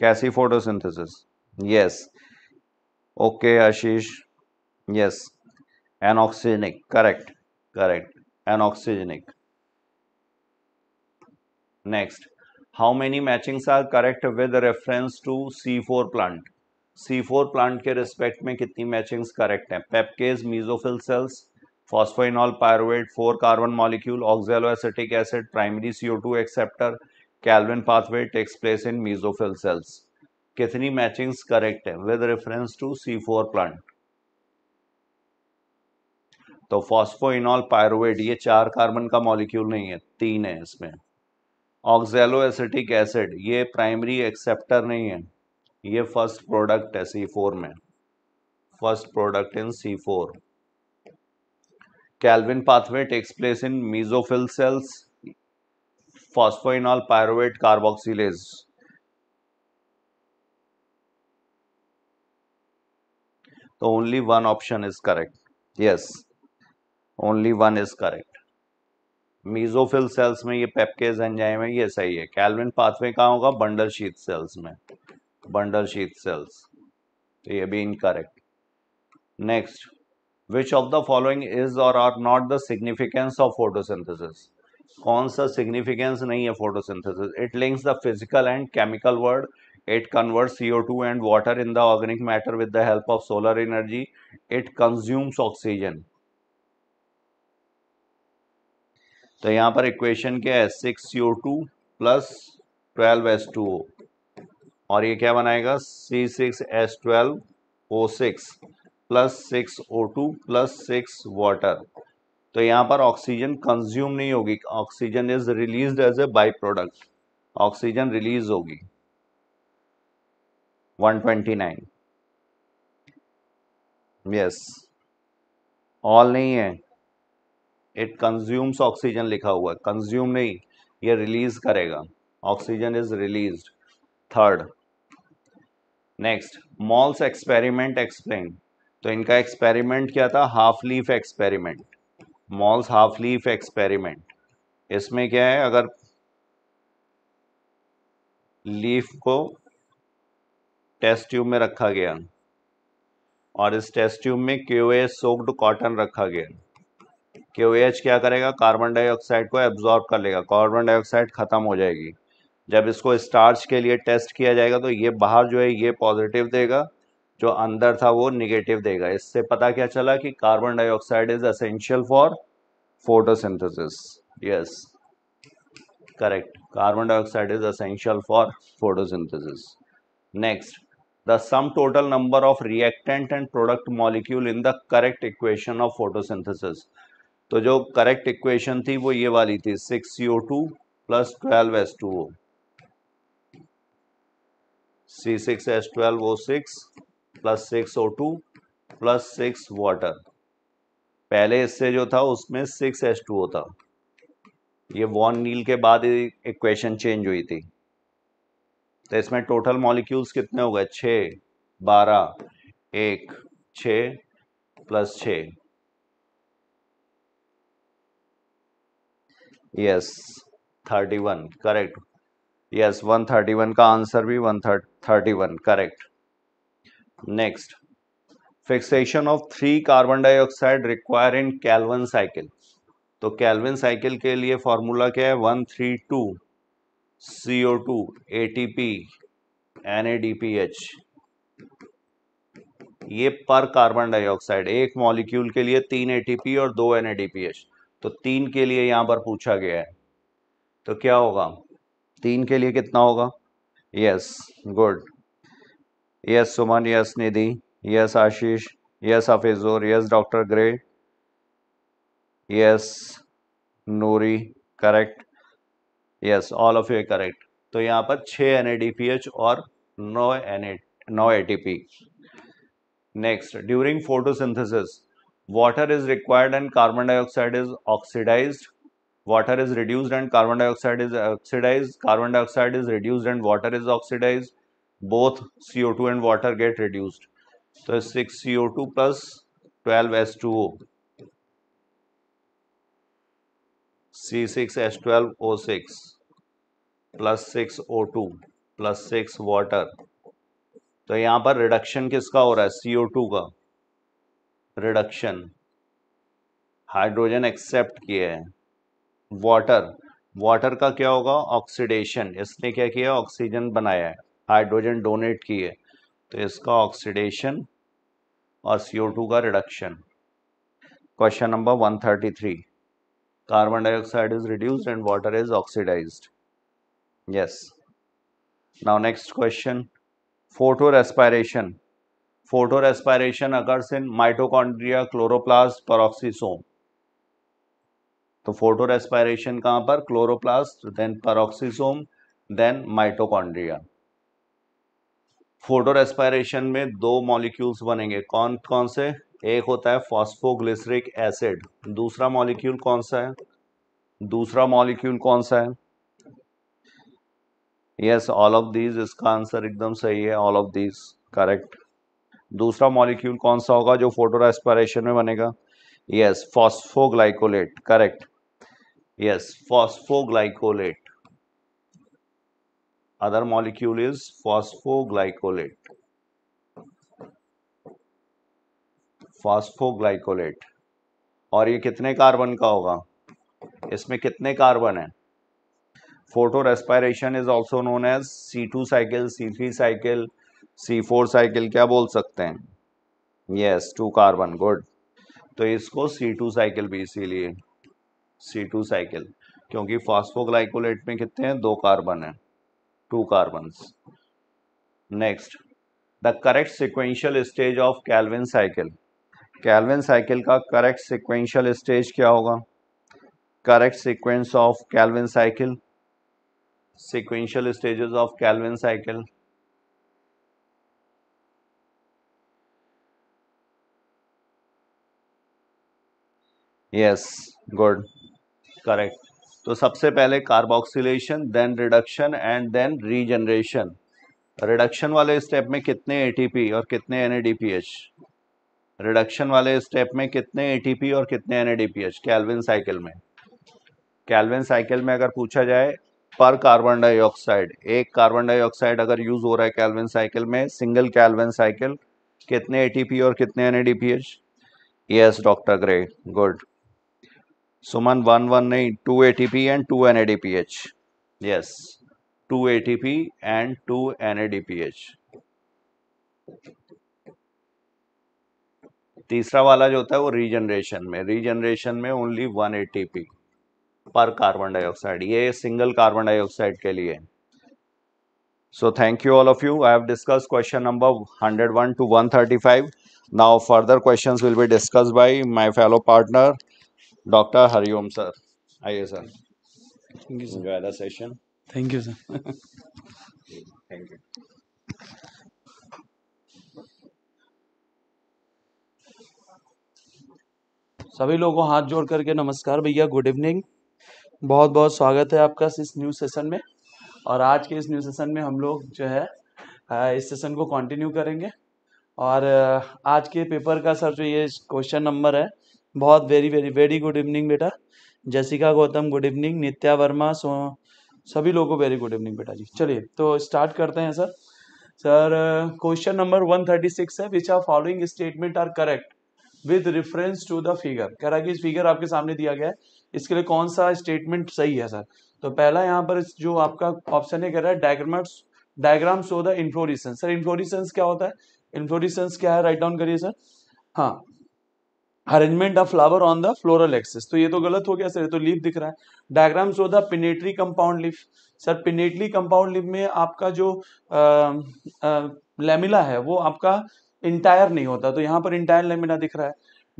कैसी photosynthesis yes okay Ashish yes anoxygenic correct correct anoxygenic next how many matchings are correct with reference to C four plant C four plant के रिस्पेक्ट में कितनी मैचिंग्स करेक्ट हैं PEPcase mesophyll cells phosphoenolpyruvate four carbon molecule oxaloacetic acid primary CO two acceptor Calvin pathway takes place in mesophyll sales कितनी मैचिंग्स करेक्ट है with reference to C four plant तो फॉस्फोइनॉल पायरोड ये चार कार्बन का मॉलिक्यूल नहीं है तीन है इसमें ऑक्जेलो एसिटिक एसिड ये प्राइमरी एक्सेप्टर नहीं है ये फर्स्ट प्रोडक्ट है सी फोर में first product in C four Calvin pathway takes place in mesophyll cells phosphoenolpyruvate carboxylase तो only one option is correct yes only one is correct mesophyll cells में ये पेपकेज एंजाइम है ये सही है कैलविन पाथवे कहाँ होगा बंडल शीत सेल्स में bundle sheath cells so ye bhi incorrect next which of the following is or are not the significance of photosynthesis कौन सा सिग्निफिकेंस नहीं है photosynthesis it links the physical and chemical world it converts CO2 and water in the organic matter with the help of solar energy. It consumes oxygen. तो यहाँ पर इक्वेशन क्या है six C O two plus twelve S two O और ये क्या बनाएगा C six S twelve O six plus six O two plus six water तो यहाँ पर ऑक्सीजन कंज्यूम नहीं होगी oxygen is release as a by product oxygen release होगी 129 यस ऑल नहीं है इट कंज्यूम्स ऑक्सीजन लिखा हुआ है कंज्यूम नहीं ये रिलीज करेगा oxygen is release third next Moll's experiment explain तो इनका एक्सपेरिमेंट क्या था half leaf experiment Moll's half leaf experiment इसमें क्या है अगर लीफ को टेस्ट ट्यूब में रखा गया और इस टेस्ट ट्यूब में क्यू सोक्ड कॉटन रखा गया क्यू क्या करेगा कार्बन डाइऑक्साइड को एब्जॉर्ब कर लेगा कार्बन डाइऑक्साइड खत्म हो जाएगी जब इसको स्टार्च के लिए टेस्ट किया जाएगा तो ये बाहर जो है ये पॉजिटिव देगा जो अंदर था वो निगेटिव देगा इससे पता क्या चला कि carbon dioxide is essential for photosynthesis yes correct carbon dioxide is essential for photosynthesis next the sum total number of reactant and product molecule in the correct equation of photosynthesis तो जो करेक्ट इक्वेशन थी वो ये वाली थी two plus twelve S O C six S twelve O six plus six O two plus six water पहले इससे जो था उसमें सिक्स एस टू ओ था ये वॉन नील के बाद इक्वेशन चेंज हुई थी तो इसमें टोटल मॉलिक्यूल्स कितने हो गए छः बारह एक छ प्लस छ yes thirty one correct yes thirty 131 का आंसर भी 131 correct next fixation of three carbon dioxide require in Calvin cycle तो कैलविन साइकिल के लिए फॉर्मूला क्या है one three two C O two A T P N A D P H ये पर कार्बन डाइऑक्साइड एक मॉलिक्यूल के लिए तीन ए टी पी और दो N A D P H तो तीन के लिए यहां पर पूछा गया है तो क्या होगा तीन के लिए कितना होगा yes good yes Suman yes Nidhi yes Ashish yes Hafizur yes doctor Gray yes Noori correct yes all of you correct तो यहाँ पर छः एन और no N no A next during photosynthesis water is required and carbon dioxide is oxidized water is reduced and carbon dioxide is oxidized carbon dioxide is reduced and water is oxidized both co2 and water get reduced so 6 co2 plus 12 h2o c6h12o6 plus 6 o2 plus 6 water तो यहाँ पर रिडक्शन किसका हो रहा है CO2 का रिडक्शन हाइड्रोजन एक्सेप्ट किया है वाटर वाटर का क्या होगा ऑक्सीडेशन इसने क्या किया ऑक्सीजन बनाया है हाइड्रोजन डोनेट किए तो इसका ऑक्सीडेशन और CO2 का reduction question number 133 carbon dioxide is reduced and water is oxidized yes next question photorespiration photorespiration occurs in mitochondria chloroplast peroxisome तो फोटो रेस्पायरेशन कहाँ पर chloroplast then peroxisome then mitochondria photo respiration में दो मॉलिक्यूल्स बनेंगे कौन कौन से एक होता है फॉस्फोग्लिसरिक एसिड दूसरा मॉलिक्यूल कौन सा है दूसरा मॉलिक्यूल कौन सा है यस ऑल ऑफ दीज इसका आंसर एकदम सही है ऑल ऑफ दीज करेक्ट दूसरा मॉलिक्यूल कौन सा होगा जो फोटो रेस्पायरेशन में बनेगा yes phosphoglycolate correct yes phosphoglycolate other molecule is phosphoglycolate phosphoglycolate और ये कितने कार्बन का होगा इसमें कितने कार्बन है photo respiration is also known as C two cycle C three cycle C four cycle क्या बोल सकते हैं यस टू कार्बन गुड तो इसको सी टू साइकिल भी इसीलिए सी टू साइकिल क्योंकि फॉस्फोग्लाइकोलेट में कितने हैं दो कार्बन हैं two carbon next the correct sequential stage of Calvin cycle Calvin cycle का करेक्ट सिक्वेंशियल स्टेज क्या होगा correct sequence of Calvin cycle sequential stages of Calvin cycle yes good correct तो सबसे पहले carboxylation then reduction and then regeneration reduction वाले स्टेप में कितने एटीपी और कितने एनएडीपीएच रिडक्शन वाले स्टेप में कितने एटीपी और कितने एनएडीपीएच कैलविन साइकिल में कैलविन साइकिल में अगर पूछा जाए पर कार्बन डाइऑक्साइड एक कार्बन डाइऑक्साइड अगर यूज हो रहा है कैलविन साइकिल में सिंगल कैलविन साइकिल कितने एटीपी और कितने NADPH yes doctor Grey good Suman one one नहीं two A T P and two N A D P H yes two A T P and two N A D P H तीसरा वाला जो होता है वो रीजनरेशन में रीजनरेशन में only one A T P per carbon dioxide ये सिंगल कार्बन डाइऑक्साइड के लिए so thank you all of you I have discuss question number hundred one two one thirty five now further question will be discuss by my fellow partner doctor Hariom sir आइए sir thank you the session thank you sir thank you सभी लोगों हाथ जोड़ करके नमस्कार भैया गुड इवनिंग बहुत बहुत स्वागत है आपका इस न्यू सेशन में और आज के इस न्यू सेशन में हम लोग जो है इस सेशन को कंटिन्यू करेंगे और आज के पेपर का सर जो ये क्वेश्चन नंबर है बहुत very very very good evening बेटा Jessica Gautam good evening Nitya Verma so सभी लोगों को वेरी गुड इवनिंग बेटा जी चलिए तो स्टार्ट करते हैं sir sir question number one thirty six है which are following statement are correct with reference to the figure कह रहा है कि फिगर आपके सामने दिया गया है इसके लिए कौन सा स्टेटमेंट सही है सर तो पहला यहाँ पर जो आपका ऑप्शन है कह रहा है diagrams diagram show the inflorescence sir inflorescence क्या होता है इन्फ्लोरिसंस क्या है राइट डाउन करिए सर हाँ arrangement of flower on the floral axis तो ये तो गलत हो गया सर ये तो लीफ दिख रहा है diagram show the pinnately compound leaf sir pinnately compound leaf में आपका जो लेमिला है वो आपका इंटायर नहीं होता तो यहाँ पर इंटायर लेमिला दिख रहा है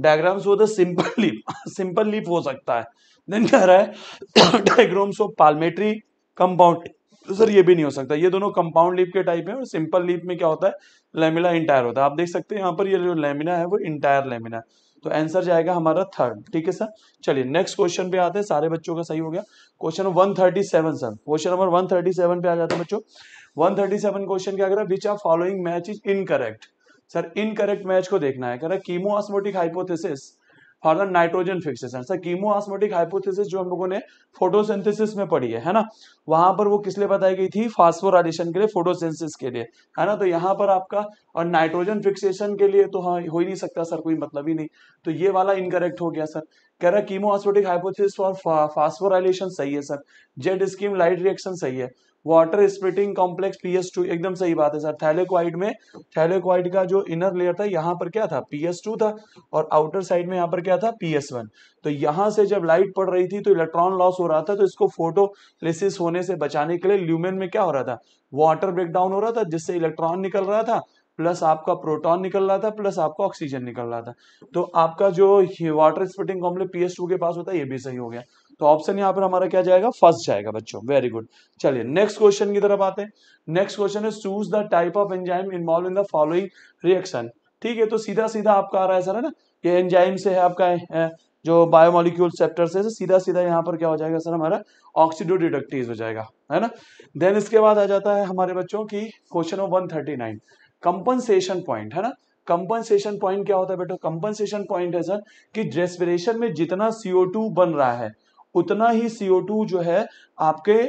diagram show the simple leaf simple leaf हो सकता है देन कह रहा है डायग्राम शो पाल्मेट्री कंपाउंड तो सर ये भी नहीं हो सकता ये दोनों कंपाउंड लीप के टाइप है और सिंपल लीप में क्या होता है लेमिला इंटायर होता है आप देख सकते हैं यहाँ पर ये जो लेमिना है वो इंटायर लेमिना है तो आंसर जाएगा हमारा थर्ड ठीक है सर चलिए नेक्स्ट क्वेश्चन पे आते हैं सारे बच्चों का सही हो गया question number seven sir question number seven पे आ जाता है बच्चों सेवन क्वेश्चन क्या कर which are following match is incorrect sir incorrect match को देखना है कह रहा है hypothesis for the nitrogen fixation sir chemiosmotic hypothesis जो हम लोगों ने फोटोसिंथेसिस में पढ़ी है है ना वहां पर वो किस लिए बताई गई थी फास्फोराइलेशन के लिए फोटोसिंथेसिस के लिए है ना तो यहाँ पर आपका और नाइट्रोजन फिक्सेशन के लिए तो हाँ हो ही नहीं सकता सर कोई मतलब ही नहीं तो ये वाला इनकरेक्ट हो गया सर कह रहा है कीमोआस्मोटिक हाइपोथेसिस फॉर फास्फोराइलेशन सही है sir Z scheme light reaction सही है water splitting complex PS two एकदम सही बात है सर थैलेक्वाइड में थैलेक्वाइड का जो इनर लेयर था यहाँ पर क्या था पीएस टू था और आउटर साइड में यहाँ पर क्या था पीएस वन तो यहाँ से जब लाइट पड़ रही थी तो इलेक्ट्रॉन लॉस हो रहा था तो इसको फोटोलिसिस होने से बचाने के लिए ल्यूमेन में क्या हो रहा था वाटर ब्रेकडाउन हो रहा था जिससे इलेक्ट्रॉन निकल रहा था प्लस आपका प्रोटॉन निकल रहा था प्लस आपका ऑक्सीजन निकल रहा था तो आपका जो water splitting complex PS two के पास होता है ये भी सही हो गया तो ऑप्शन यहां पर हमारा क्या जाएगा फर्स्ट जाएगा बच्चों वेरी गुड चलिए नेक्स्ट क्वेश्चन की तरफ आते हैं नेक्स्ट क्वेश्चन है choose the type of enzyme involve in the following reaction ठीक है तो सीधा सीधा आपका आ रहा है सर है ना ये एंजाइम से है आपका है, जो बायोमोलिक्यूल चैप्टर से सीधा सीधा यहाँ पर क्या हो जाएगा सर हमारा ऑक्सीडो डिडक्टिव हो जाएगा है ना देन इसके बाद आ जाता है हमारे बच्चों की क्वेश्चन ऑफ 139 कंपनसेशन पॉइंट है ना कंपनसेशन पॉइंट क्या होता है बेटो कंपनसेशन पॉइंट है सर कि रेस्पिरेशन में जितना सीओ टू बन रहा है उतना ही CO2 जो है आपके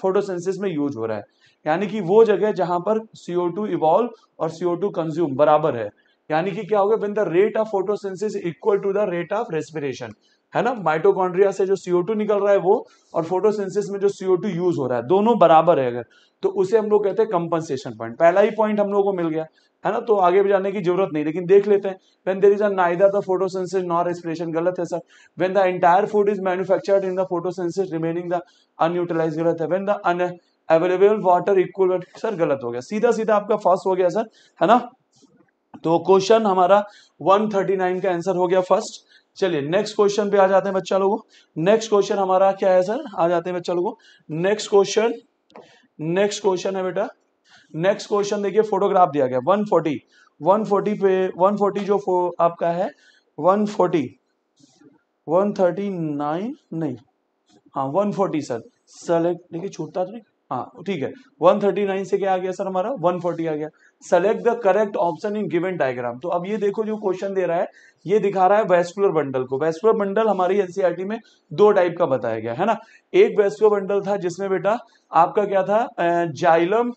फोटोसेंसिस में यूज हो रहा है यानी कि वो जगह जहां पर CO2 इवॉल्व और CO2 कंज्यूम बराबर है यानी कि क्या होगा when the rate of photosynthesis equal to the rate of respiration है ना माइटोकॉन्ड्रिया से जो CO2 निकल रहा है वो और फोटोसेंसिस में जो CO2 यूज हो रहा है दोनों बराबर है अगर तो उसे हम लोग कहते हैं कंपनसेशन पॉइंट पहला ही पॉइंट हम लोगों को मिल गया है ना तो आगे भी जाने की जरूरत नहीं लेकिन देख लेते हैं when there is a neither the photosynthesis nor respiration गलत है sir when the entire food is manufactured in the photosynthesis remaining the unutilise गलत है when the unavailable water equal sir गलत हो गया सीधा सीधा आपका फर्स्ट हो गया सर है ना तो क्वेश्चन हमारा 139 का आंसर हो गया फर्स्ट चलिए नेक्स्ट क्वेश्चन पे आ जाते हैं बच्चा लोगों नेक्स्ट क्वेश्चन हमारा क्या है सर आ जाते हैं बच्चा लोगों नेक्स्ट क्वेश्चन नेक्स्ट क्वेश्चन है बेटा नेक्स्ट क्वेश्चन देखिए फोटोग्राफ दिया गया 140 140 पे 140 जो आपका है 140 139 नहीं हाँ 140 सर सेलेक्ट देखिए छूटता तो नहीं हाँ ठीक है 139 से क्या आ गया सर हमारा 140 आ गया select the correct option in given diagram तो अब ये देखो जो क्वेश्चन दे रहा है ये दिखा रहा है वेस्कुलर बंडल को वेस्कुलर बंडल हमारी एनसीईआरटी e में दो टाइप का बताया गया है ना एक वेस्कुलर बंडल था जिसमें बेटा आपका क्या था जाइलम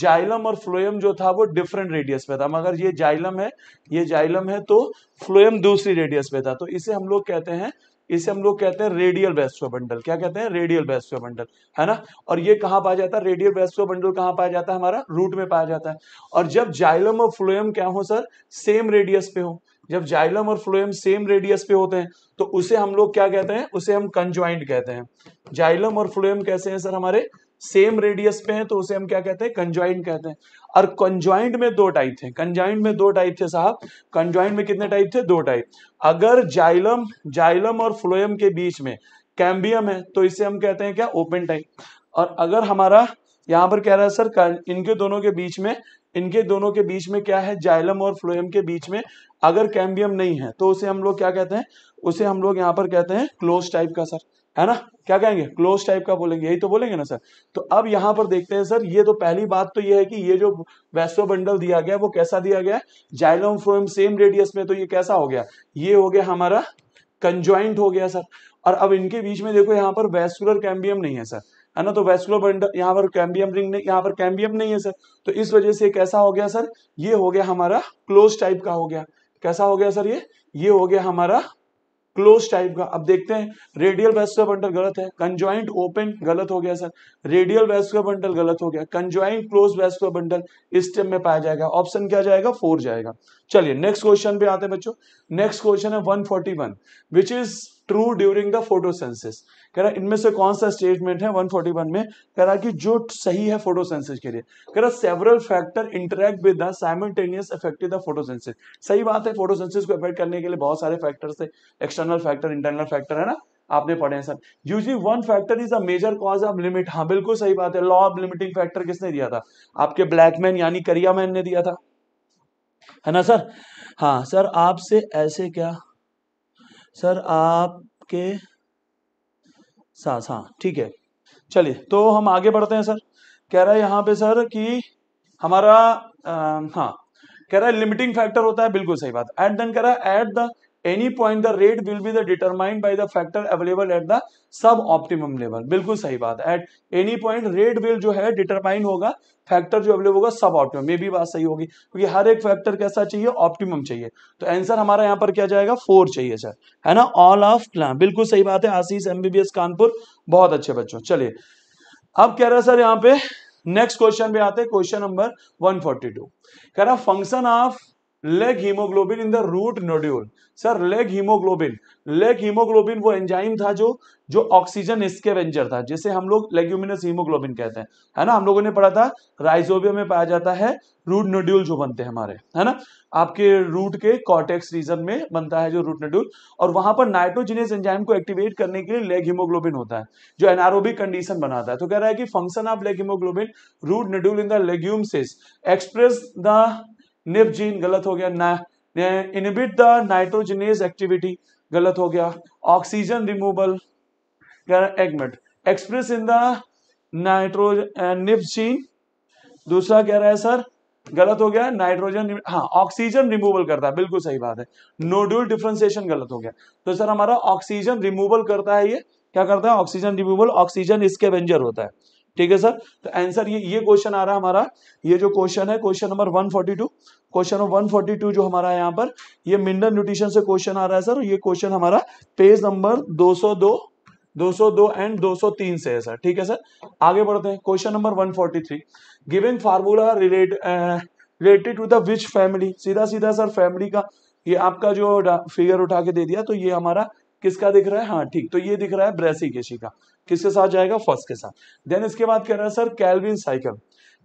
जाइलम और फ्लोएम जो था वो डिफरेंट रेडियस पे था मगर ये जाइलम है ये जाइलम है तो फ्लोएम दूसरी रेडियस पे था तो इसे हम लोग कहते हैं इसे हम लोग कहते हैं रेडियल वैस्यो बंडल क्या कहते हैं रेडियल वैस्यो बंडल है ना और ये कहाँ पाया जाता है रेडियल वैस्यो बंडल कहाँ पाया जाता है हमारा रूट में पाया जाता है और जब जाइलम और फ्लोएम क्या हो सर सेम रेडियस पे हो जब जाइलम और फ्लोएम सेम रेडियस पे होते हैं तो उसे हम लोग क्या कहते हैं उसे हम कंज्वाइंट कहते हैं जाइलम और फ्लोएम कैसे हैं सर हमारे सेम रेडियस पे हैं तो उसे हम क्या कहते हैं कंज्वाइंट कहते हैं और कंजॉइंट में दो टाइप थे कंज्वाइंट में दो टाइप थे साहब कंज्वाइंट में कितने टाइप थे दो टाइप अगर जाइलम जाइलम और फ्लोयम के बीच में कैम्बियम है तो इसे हम कहते हैं क्या ओपन टाइप और अगर हमारा यहाँ पर कह रहा है सर इनके दोनों के बीच में इनके दोनों के बीच में क्या है जाइलम और फ्लोयम के बीच में अगर कैम्बियम नहीं है तो उसे हम लोग क्या कहते हैं उसे हम लोग यहाँ पर कहते हैं क्लोज टाइप का सर है ना क्या कहेंगे क्लोज टाइप का बोलेंगे यही तो बोलेंगे ना सर तो अब यहाँ पर देखते हैं सर ये तो पहली बात तो ये है कि ये जो वैस्टो बंडल दिया गया वो कैसा दिया गया जाइलोम फ्रोम सेम रेडियस में तो ये कैसा हो गया ये हो गया हमारा कंजॉइंट हो गया सर और अब इनके बीच में देखो यहाँ पर वैस्कुलर कैम्बियम नहीं है सर है ना तो वैस्कुलर बंडल यहाँ पर कैम्बियम रिंग नहीं यहाँ पर कैम्बियम नहीं है सर तो इस वजह से कैसा हो गया सर ये हो गया हमारा क्लोज टाइप का हो गया कैसा हो गया सर ये ये हो गया हमारा क्लोज टाइप का अब देखते हैं रेडियल वैस्क बंडल गलत है कंजॉइंट ओपन गलत हो गया सर रेडियल वेस्कुलर बंडल गलत हो गया कंज्वाइंट क्लोज वैस्क बंडल इस स्टेप में पाया जाएगा ऑप्शन क्या जाएगा फोर जाएगा चलिए नेक्स्ट क्वेश्चन पे आते हैं बच्चों नेक्स्ट क्वेश्चन है 141 which is true during the photosynthesis कह रहा इनमें से कौन सा स्टेटमेंट है 141 में कह रहा कि जो सही है फोटोसेंसिस के लिए कह रहा several factor interact with the simultaneous effect the photosynthesis सही बात है फोटोसेंसिस को अफेक्ट करने के लिए बहुत सारे फैक्टर्स है एक्सटर्नल फैक्टर इंटरनल फैक्टर है ना आपने पढ़े हैं sir usually one factor is a major cause of limit हाँ बिल्कुल सही बात है लॉ ऑफ लिमिटिंग फैक्टर किसने दिया था आपके ब्लैकमैन यानी करिया मैन ने दिया था है ना सर हाँ सर आपसे ऐसे क्या सर आपके सास हाँ ठीक है चलिए तो हम आगे बढ़ते हैं सर कह रहा है यहाँ पे सर कि हमारा आ, हाँ कह रहा है लिमिटिंग फैक्टर होता है बिल्कुल सही बात एट देन कह रहा है at the any point the rate will be the determined by the factor available at the sub optimum level बिल्कुल सही बात है at any point rate will जो है डिटरमाइन होगा फैक्टर जो अवेलेबल होगा सब ऑप्टिमम ये भी बात सही होगी क्योंकि हर एक फैक्टर कैसा चाहिए ऑप्टिमम चाहिए तो आंसर हमारा यहाँ पर क्या जाएगा फोर चाहिए सर है ना ऑल ऑफ प्लान बिल्कुल सही बात है आशीष एमबीबीएस कानपुर बहुत अच्छे बच्चों चलिए अब कह रहे सर यहाँ पे नेक्स्ट क्वेश्चन पे आते हैं क्वेश्चन नंबर 142 कह रहा function of leghaemoglobin in the root nodule sir leghaemoglobin leghaemoglobin वो एंजाइम था जो जो ऑक्सीजन स्केवेंजर था जिसे हम लोग लेग्यूमिनस हीमोग्लोबिन कहते हैं है ना हम लोगों ने पढ़ा था राइजोबिया में पाया जाता है रूट नोड्यूल जो बनते हैं हमारे है ना आपके रूट के कॉटेक्स रीजन में बनता है जो रूट नोड्यूल और वहां पर नाइट्रोजिनियस एंजाइम को एक्टिवेट करने के लिए लेग हीमोग्लोबिन होता है जो एनारोबिक कंडीशन बनाता है तो कह रहा है कि function of leghaemoglobin root nodule in the legume express the nif gene गलत हो गया इनबिट द नाइट्रोजनियस एक्टिविटी गलत हो गया ऑक्सीजन रिमूवल एक मिनट एक्सप्रेस इन द नाइट्रोजन दूसरा कह रहा है सर गलत हो गया नाइट्रोजन हाँ ऑक्सीजन रिमूवल करता है बिल्कुल सही बात है नोड्यूल डिफ्रेंसिएशन गलत हो गया तो सर हमारा ऑक्सीजन रिमूवल करता है ये क्या करता है ऑक्सीजन रिमूवल ऑक्सीजन इसके वेंजर होता है ठीक है सर तो आंसर ये ये क्वेश्चन आ रहा है हमारा ये जो क्वेश्चन है क्वेश्चन नंबर 142 क्वेश्चन नंबर 142 जो हमारा यहाँ पर ये मिनरल न्यूट्रिशन से क्वेश्चन आ रहा है सर ये क्वेश्चन हमारा पेज नंबर 202 202 एंड 203 से है सर ठीक है सर आगे बढ़ते हैं question number 143 forty three giving formula relate related to the which family सीधा सीधा सर फैमिली का ये आपका जो फिगर उठा के दे दिया तो ये हमारा किसका दिख रहा है हाँ ठीक तो ये दिख रहा है ब्रेसी का किसके साथ जाएगा फर्स्ट के साथ देन इसके बाद कह रहा है sir Calvin cycle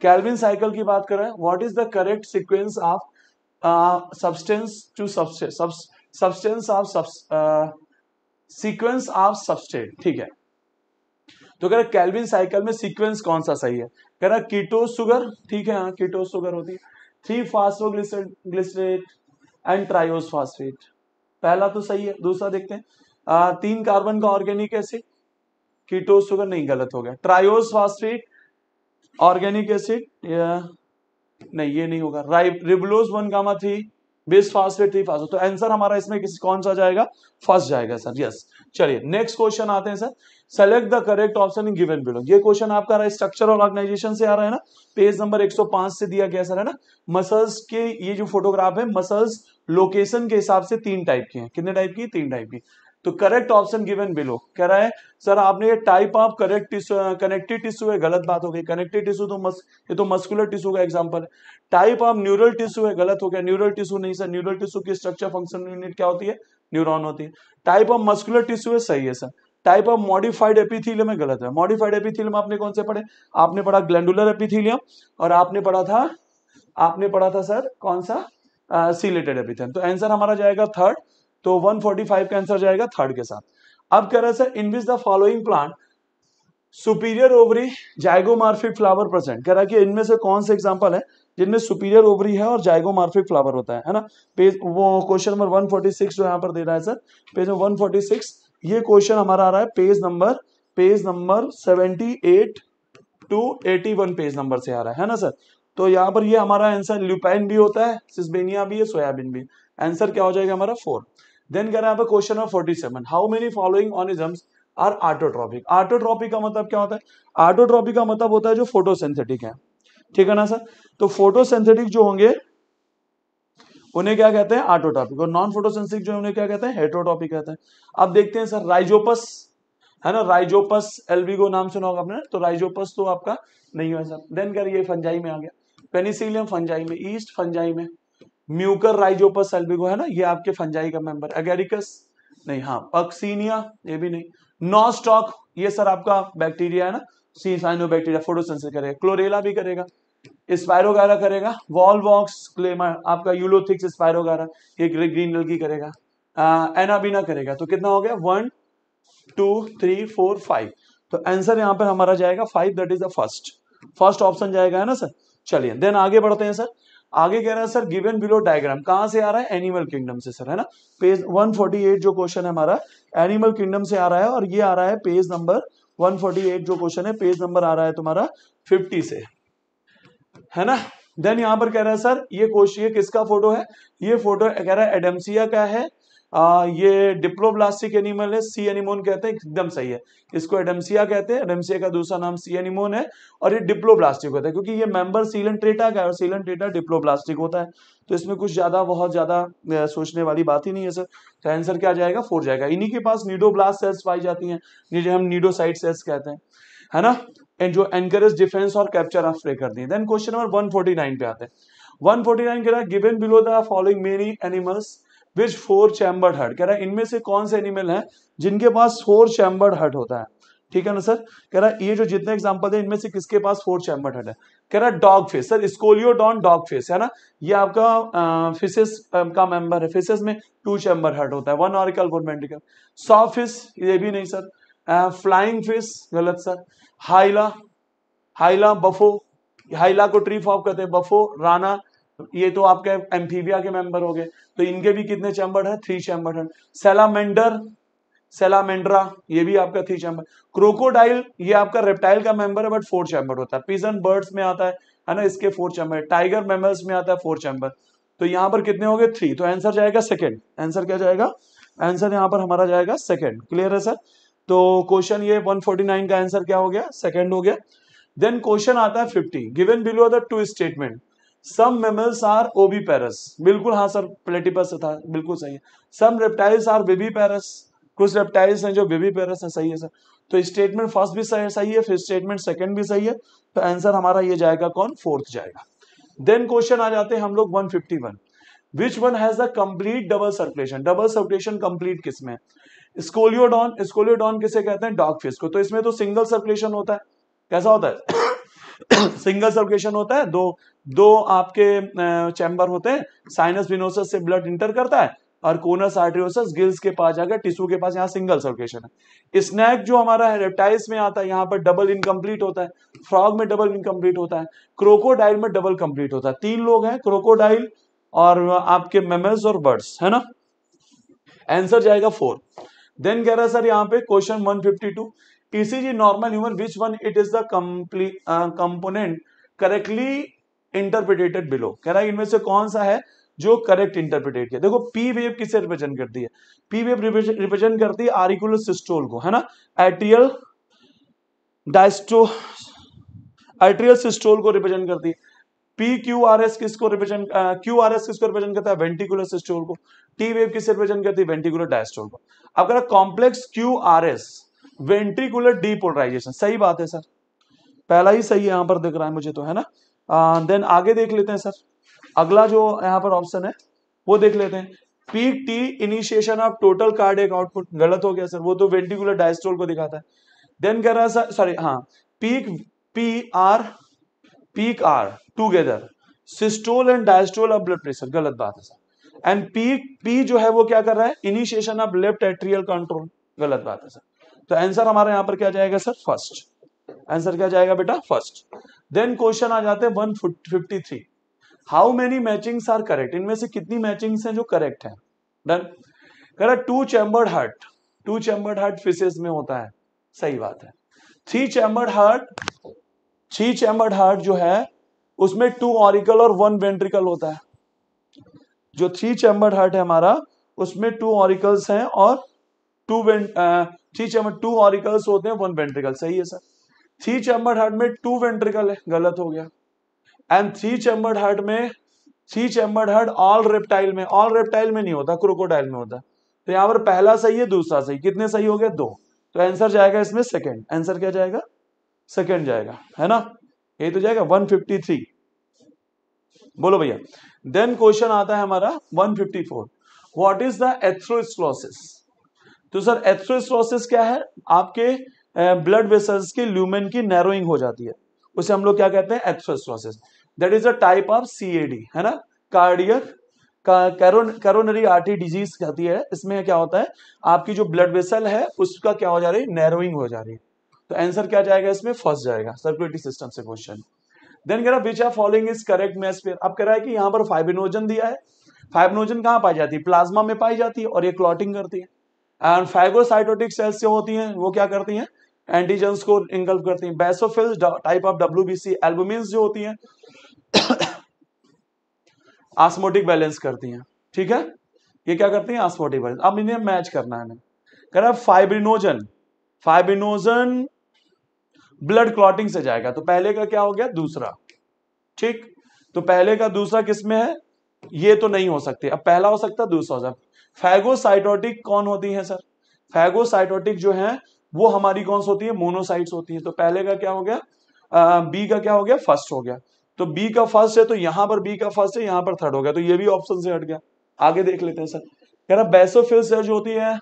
Calvin cycle की बात कर रहे हैं what is the correct sequence of substance to substance of sequence of substrate ठीक है तो कह रहा कैलविन साइकिल में सीक्वेंस कौन सा सही है कह रहा कीटो सुगर ठीक है हाँ कीटो सुगर होती है three phosphoglycerate and triose phosphate पहला तो सही है दूसरा देखते हैं आ, तीन कार्बन का ऑर्गेनिक एसिड कीटोस शुगर नहीं गलत हो गया ट्रायोस फास्फेट ऑर्गेनिक एसिड नहीं ये नहीं होगा ribulose one gamma three bis phosphate three phosphate तो आंसर हमारा इसमें किस कौन सा जाएगा फर्स्ट जाएगा सर यस चलिए नेक्स्ट क्वेश्चन आते हैं sir select the correct option in given below ये क्वेश्चन आपका रहा है स्ट्रक्चर और ऑर्गेनाइजेशन से आ रहा है ना पेज नंबर 105 से दिया गया सर है ना मसल्स के ये जो फोटोग्राफ है मसल्स लोकेशन के हिसाब से तीन टाइप के हैं कितने टाइप की तीन टाइप की तो करेक्ट ऑप्शन गिवन बिलो कह रहा है सर आपने ये type of correct connected connective tissue है गलत बात हो गई कनेक्टेड टिश्यू तो मस ये तो मस्कुलर टिश्यू का एग्जांपल है टाइप ऑफ न्यूरल टिश्यू है गलत हो गया न्यूरल टिश्यू नहीं सर न्यूरल टिश्यू की स्ट्रक्चर फंक्शन यूनिट क्या होती है न्यूरोन होती है टाइप ऑफ मस्कुलर टिश्यू है सही है sir type of modified epithelium है गलत है मॉडिफाइड एपिथीलियम आपने कौन से पढ़े आपने पढ़ा ग्लैंडुलर एपिथीलियम और आपने पढ़ा था आपने पढ़ा था सर कौन सा सीलेटेड एपिथेलियम तो आंसर हमारा जाएगा थर्ड तो 145 का आंसर जाएगा थर्ड के साथ अब कह रहा है sir in which the following plant superior ovary morphic flower present कह रहा है कि इनमें से कौन से एग्जाम्पल है जिनमें सुपीरियर ओवरी है और मार्फिक फ्लावर होता है है ना पेज वो क्वेश्चन नंबर 146 जो यहाँ पर दे रहा है सर पेज नंबर 146 ये क्वेश्चन हमारा आ रहा है page number page number eight two one page number से आ रहा है, है ना सर तो यहाँ पर ये हमारा आंसर ल्यूपाइन भी होता है सिस्बेनिया भी है सोयाबीन भी आंसर क्या हो जाएगा हमारा फोर देन कह रहे हैं question number forty seven how many following organisms are autotrophic autotrophic का मतलब क्या होता है आटोट्रॉपिक का मतलब होता है जो फोटोसेंथेटिक है ठीक है ना सर तो फोटोसेंथेटिक जो होंगे उन्हें क्या कहते हैं आटोटॉपिक और नॉन फोटोसेंसिक जो उन्हें क्या कहते हैं हेट्रोटॉपिक कहते हैं अब देखते हैं सर राइजोपस है ना राइजोपस एल्बिगो नाम सुना होगा आपने तो राइजोपस तो आपका नहीं है सर देन कर ये फंजाई में आ गया पेनिसिलियम फंजाई में ईस्ट फंजाई में म्यूकर राइजोपस एल्बिगो है ना ये आपके फंजाई का मेंबर एगेरिकस नहीं हाँ पक्सीनिया ये भी नहीं नॉस्टॉक ये सर आपका बैक्टीरिया है ना सी साइनो बैक्टीरिया फोटोसेंस करेगा क्लोरेला भी करेगा स्पायरोगारा करेगा वॉल्वॉक्स क्लेमर आपका यूलोथिक्स स्पायरोगारा ये ग्रीन नलगी करेगा एनाबीना करेगा तो कितना हो गया one two three four five तो आंसर यहाँ पर हमारा जाएगा five that is the first first option जाएगा है ना सर चलिए देन आगे बढ़ते हैं सर आगे कह रहा है सर गिवन बिलो डायग्राम कहां से आ रहा है एनिमल किंगडम से सर है ना पेज 148 जो क्वेश्चन है हमारा एनिमल किंगडम से आ रहा है और ये आ रहा है पेज नंबर 148 जो क्वेश्चन है पेज नंबर आ रहा है तुम्हारा 50 से है ना देन यहां पर कह रहा है सर ये क्वेश्चन ये किसका फोटो है ये फोटो कह रहा है एडमसिया का है आ, ये डिप्लोब्लास्टिक एनिमल है सी एनिमोन कहते हैं एकदम सही है इसको एडमसिया कहते हैं एडमसिया का दूसरा नाम सी एनिमोन है और ये डिप्लोब्लास्टिक होता है क्योंकि ये मेंबर सीलन ट्रेटा का है और सीलन ट्रेटा डिप्लोब्लास्टिक होता है तो इसमें कुछ ज्यादा बहुत ज्यादा सोचने वाली बात ही नहीं है सर तो आंसर क्या जाएगा फोर जाएगा इन्हीं के पास नीडोब्लास्ट सेल्स पाई जाती है जिसे हम नीडोसाइट सेल्स कहते हैं है ना एंड जो एनकरेज डिफेंस और कैप्चर ऑफ प्रे करती है देन क्वेश्चन नंबर वन पे आते हैं वन फोर्टी नाइन है given below the following many animals which four chambered heart कह रहा है इनमें से कौन से एनिमल हैं जिनके पास फोर चैम्बर्ड हट होता है ठीक है ना सर कह रहा है ये जो जितने एग्जांपल है इनमें से किसके पास फोर चैम्बर्ड हट है कह रहा है dogfish sir Scoliodon dogfish है ना ये आपका फिशेस का मेंबर है फिशेस में टू चैम्बर हट होता है one auricle one ventricle sawfish ये भी नहीं सर फ्लाइंग फिश गलत sir Hyla Hyla Bufo Hyla को ट्री फॉर्म कहते हैं बफो राना ये तो आपके एम्फीबिया के मेंबर हो गए तो इनके भी कितने चैम्बर है थ्री चैम्बर है सेलामेंडर सेलामेंड्रा ये भी आपका थ्री चैम्बर क्रोकोडाइल ये आपका रेप्टाइल का मेंबर है बट फोर चैम्बर होता है पिजन बर्ड्स में आता है है ना इसके फोर चैम्बर टाइगर मेमल्स में आता है फोर चैम्बर तो यहाँ पर कितने हो गए थ्री तो आंसर जाएगा सेकेंड आंसर क्या जाएगा आंसर यहाँ पर हमारा जाएगा सेकेंड क्लियर है सर तो क्वेश्चन ये 149 का आंसर क्या हो गया सेकेंड हो गया देन क्वेश्चन आता है 50 given below the two statement some mammals are oviparous बिल्कुल हाँ सर प्लेटिपस था बिल्कुल सही है some reptiles are viviparous कुछ रेप्टाइल्स हैं जो बेबी पैरस हैं सही है सर तो स्टेटमेंट फर्स्ट भी सही, सही है फिर स्टेटमेंट सेकंड भी सही है तो आंसर हमारा ये जाएगा कौन फोर्थ जाएगा देन क्वेश्चन आ जाते हैं हम लोग 151 which one has a complete double circulation double circulation complete किसमें स्कोलियोडॉन स्कोलियोडॉन किसे कहते हैं डॉग फिश को तो इसमें तो सिंगल सर्कुलेशन होता है कैसा होता है सिंगल सर्कुलेशन होता है दो दो आपके चैम्बर होते हैं साइनस विनोसस से ब्लड इंटर करता है और कोनस आर्ट्रियोसस गिल्स के पास जाकर टिश्यू के पास यहाँ सिंगल सर्कुलेशन है स्नैक जो हमारा है रेप्टाइल्स में आता है यहाँ पर डबल इनकम्प्लीट होता है फ्रॉग में डबल इनकम्प्लीट होता है क्रोकोडाइल में डबल कंप्लीट होता है तीन लोग हैं क्रोकोडाइल और आपके मेमल्स और बर्ड्स है ना आंसर जाएगा फोर देन कह रहा है सर यहाँ पे question two ECG normal human which one it is the component correctly interpreted below कह रहा है इनमें से कौन सा है जो करेक्ट इंटरप्रिटेट किया देखो पी वेव किसे रिप्रेजेंट करती है पी वेव रिप्रेजेंट करती है आरिकुलर सिस्टोल को है ना एट्रियल डायस्टो एट्रियल सिस्टोल को रिप्रेजेंट करती है पी क्यू आर एस किसको रिप्रेजेंट क्यू आर एस किसको रिप्रेजेंट करता है वेंटिकुलर सिस्टोल को टी वेव किसे रिप्रेजेंट करती है वेंटिकुलर डायस्टोल को अब कह रहा complex Q R S ventricular depolarization सही बात है सर पहला ही सही यहां पर दिख रहा है मुझे तो है ना देन uh, आगे देख लेते हैं सर अगला जो यहाँ पर ऑप्शन है वो देख लेते हैं peak T initiation of total cardiac output गलत हो गया सर वो तो वेंटिकुलर डायस्ट्रोल को दिखाता है देन कह रहा है सॉरी हाँ peak P R peak R together systole and diastole of blood pressure गलत बात है सर एंड पी पी जो है वो क्या कर रहा है initiation of left atrial control गलत बात है सर तो आंसर हमारा यहाँ पर क्या जाएगा सर फर्स्ट आंसर क्या जाएगा बेटा फर्स्ट देन क्वेश्चन आ जाते हैं one how many matchings are correct इनमें से कितनी मैचिंग्स हैं जो करेक्ट हैं डन कह two chambered heart two chambered heart fishes में होता है सही बात है three chambered heart three chambered heart जो है उसमें टू ऑरिकल और वन वेंट्रिकल होता है जो थ्री चैम्बर्ड हार्ट है हमारा उसमें टू ऑरिकल्स हैं और टू वेंट थ्री चैम्बर टू ऑरिकल्स होते हैं वन वेंट्रिकल सही है सर थ्री चैम्बर हार्ट में टू वेंट्रिकल है गलत हो गया एंड थ्री चैम्बर हार्ट में three chamber heart all reptile में ऑल रेप्टाइल में नहीं होता क्रोकोडाइल में होता तो यहां पर पहला सही है दूसरा सही कितने सही हो गए दो तो आंसर जाएगा इसमें सेकेंड आंसर क्या जाएगा सेकेंड जाएगा है ना ये तो जाएगा 153 बोलो भैया देन क्वेश्चन आता है हमारा 154 वॉट इज द एथ्रोस्लोसिस तो सर एथ्रोस्लोसिस क्या है आपके ब्लड वेसल्स की ल्यूमेन की नैरोइंग हो जाती है उसे हम लोग क्या कहते हैं atherosclerosis that is a type of CAD है ना कार्डियक कैरोनरी आर्टरी डिजीज कहती है इसमें क्या होता है आपकी जो ब्लड वेसल है उसका क्या हो जा रही है नैरोइंग हो जा रही है तो आंसर क्या जाएगा इसमें फर्स्ट जाएगा सर्कुलेटरी सिस्टम से क्वेश्चन देन कह रहा which are following is correct मेस्फेयर अब कह रहा है कि यहां पर फाइबिनोजन दिया है फाइबिनोजन कहाँ पाई जाती है प्लाज्मा में पाई जाती है और ये क्लॉटिंग करती है एंड फाइगोसाइटोटिक सेल्स जो होती हैं वो क्या करती हैं एंटीजन को इंगल्फ करती हैं basophil type of W albumin जो होती हैं आसमोटिक बैलेंस करती हैं ठीक है ये क्या करती हैं आसमोटिक बैलेंस अब इन्हें मैच करना है हमें फाइब्रिनोजन फाइब्रिनोजन ब्लड क्लॉटिंग से जाएगा तो पहले का क्या हो गया दूसरा ठीक तो पहले का दूसरा किसमें है ये तो नहीं हो सकती अब पहला हो सकता है दूसरा हो सकता फैगोसाइटोटिक कौन होती है सर फैगोसाइटोटिक जो है वो हमारी कौन सी होती है मोनोसाइट्स होती है तो पहले का क्या हो गया बी का क्या हो गया फर्स्ट हो गया तो बी का फर्स्ट है तो यहां पर बी का फर्स्ट है यहां पर थर्ड हो गया तो ये भी ऑप्शन से हट गया आगे देख लेते हैं सर कह रहा बैसोफिल सेल जो होती है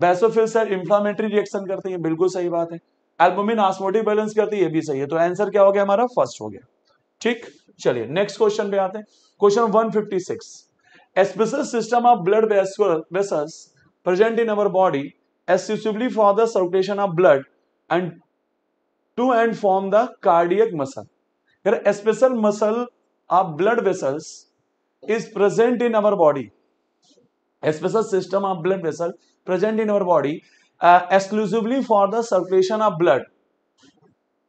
बैसोफिल सेल इंफ्लामेटरी रिएक्शन करती है बिल्कुल सही बात है एल्बोमिन आस्मोटिक बैलेंस करती है ये भी सही है तो आंसर क्या हो गया हमारा फर्स्ट हो गया ठीक चलिए नेक्स्ट क्वेश्चन पे आते हैं question 156 special system of blood vessels present in our body exclusively for the circulation of blood and to and form the cardiac muscle. Here a special muscle of blood vessels is present in our body. A special system of blood vessel present in our body uh, exclusively for the circulation of blood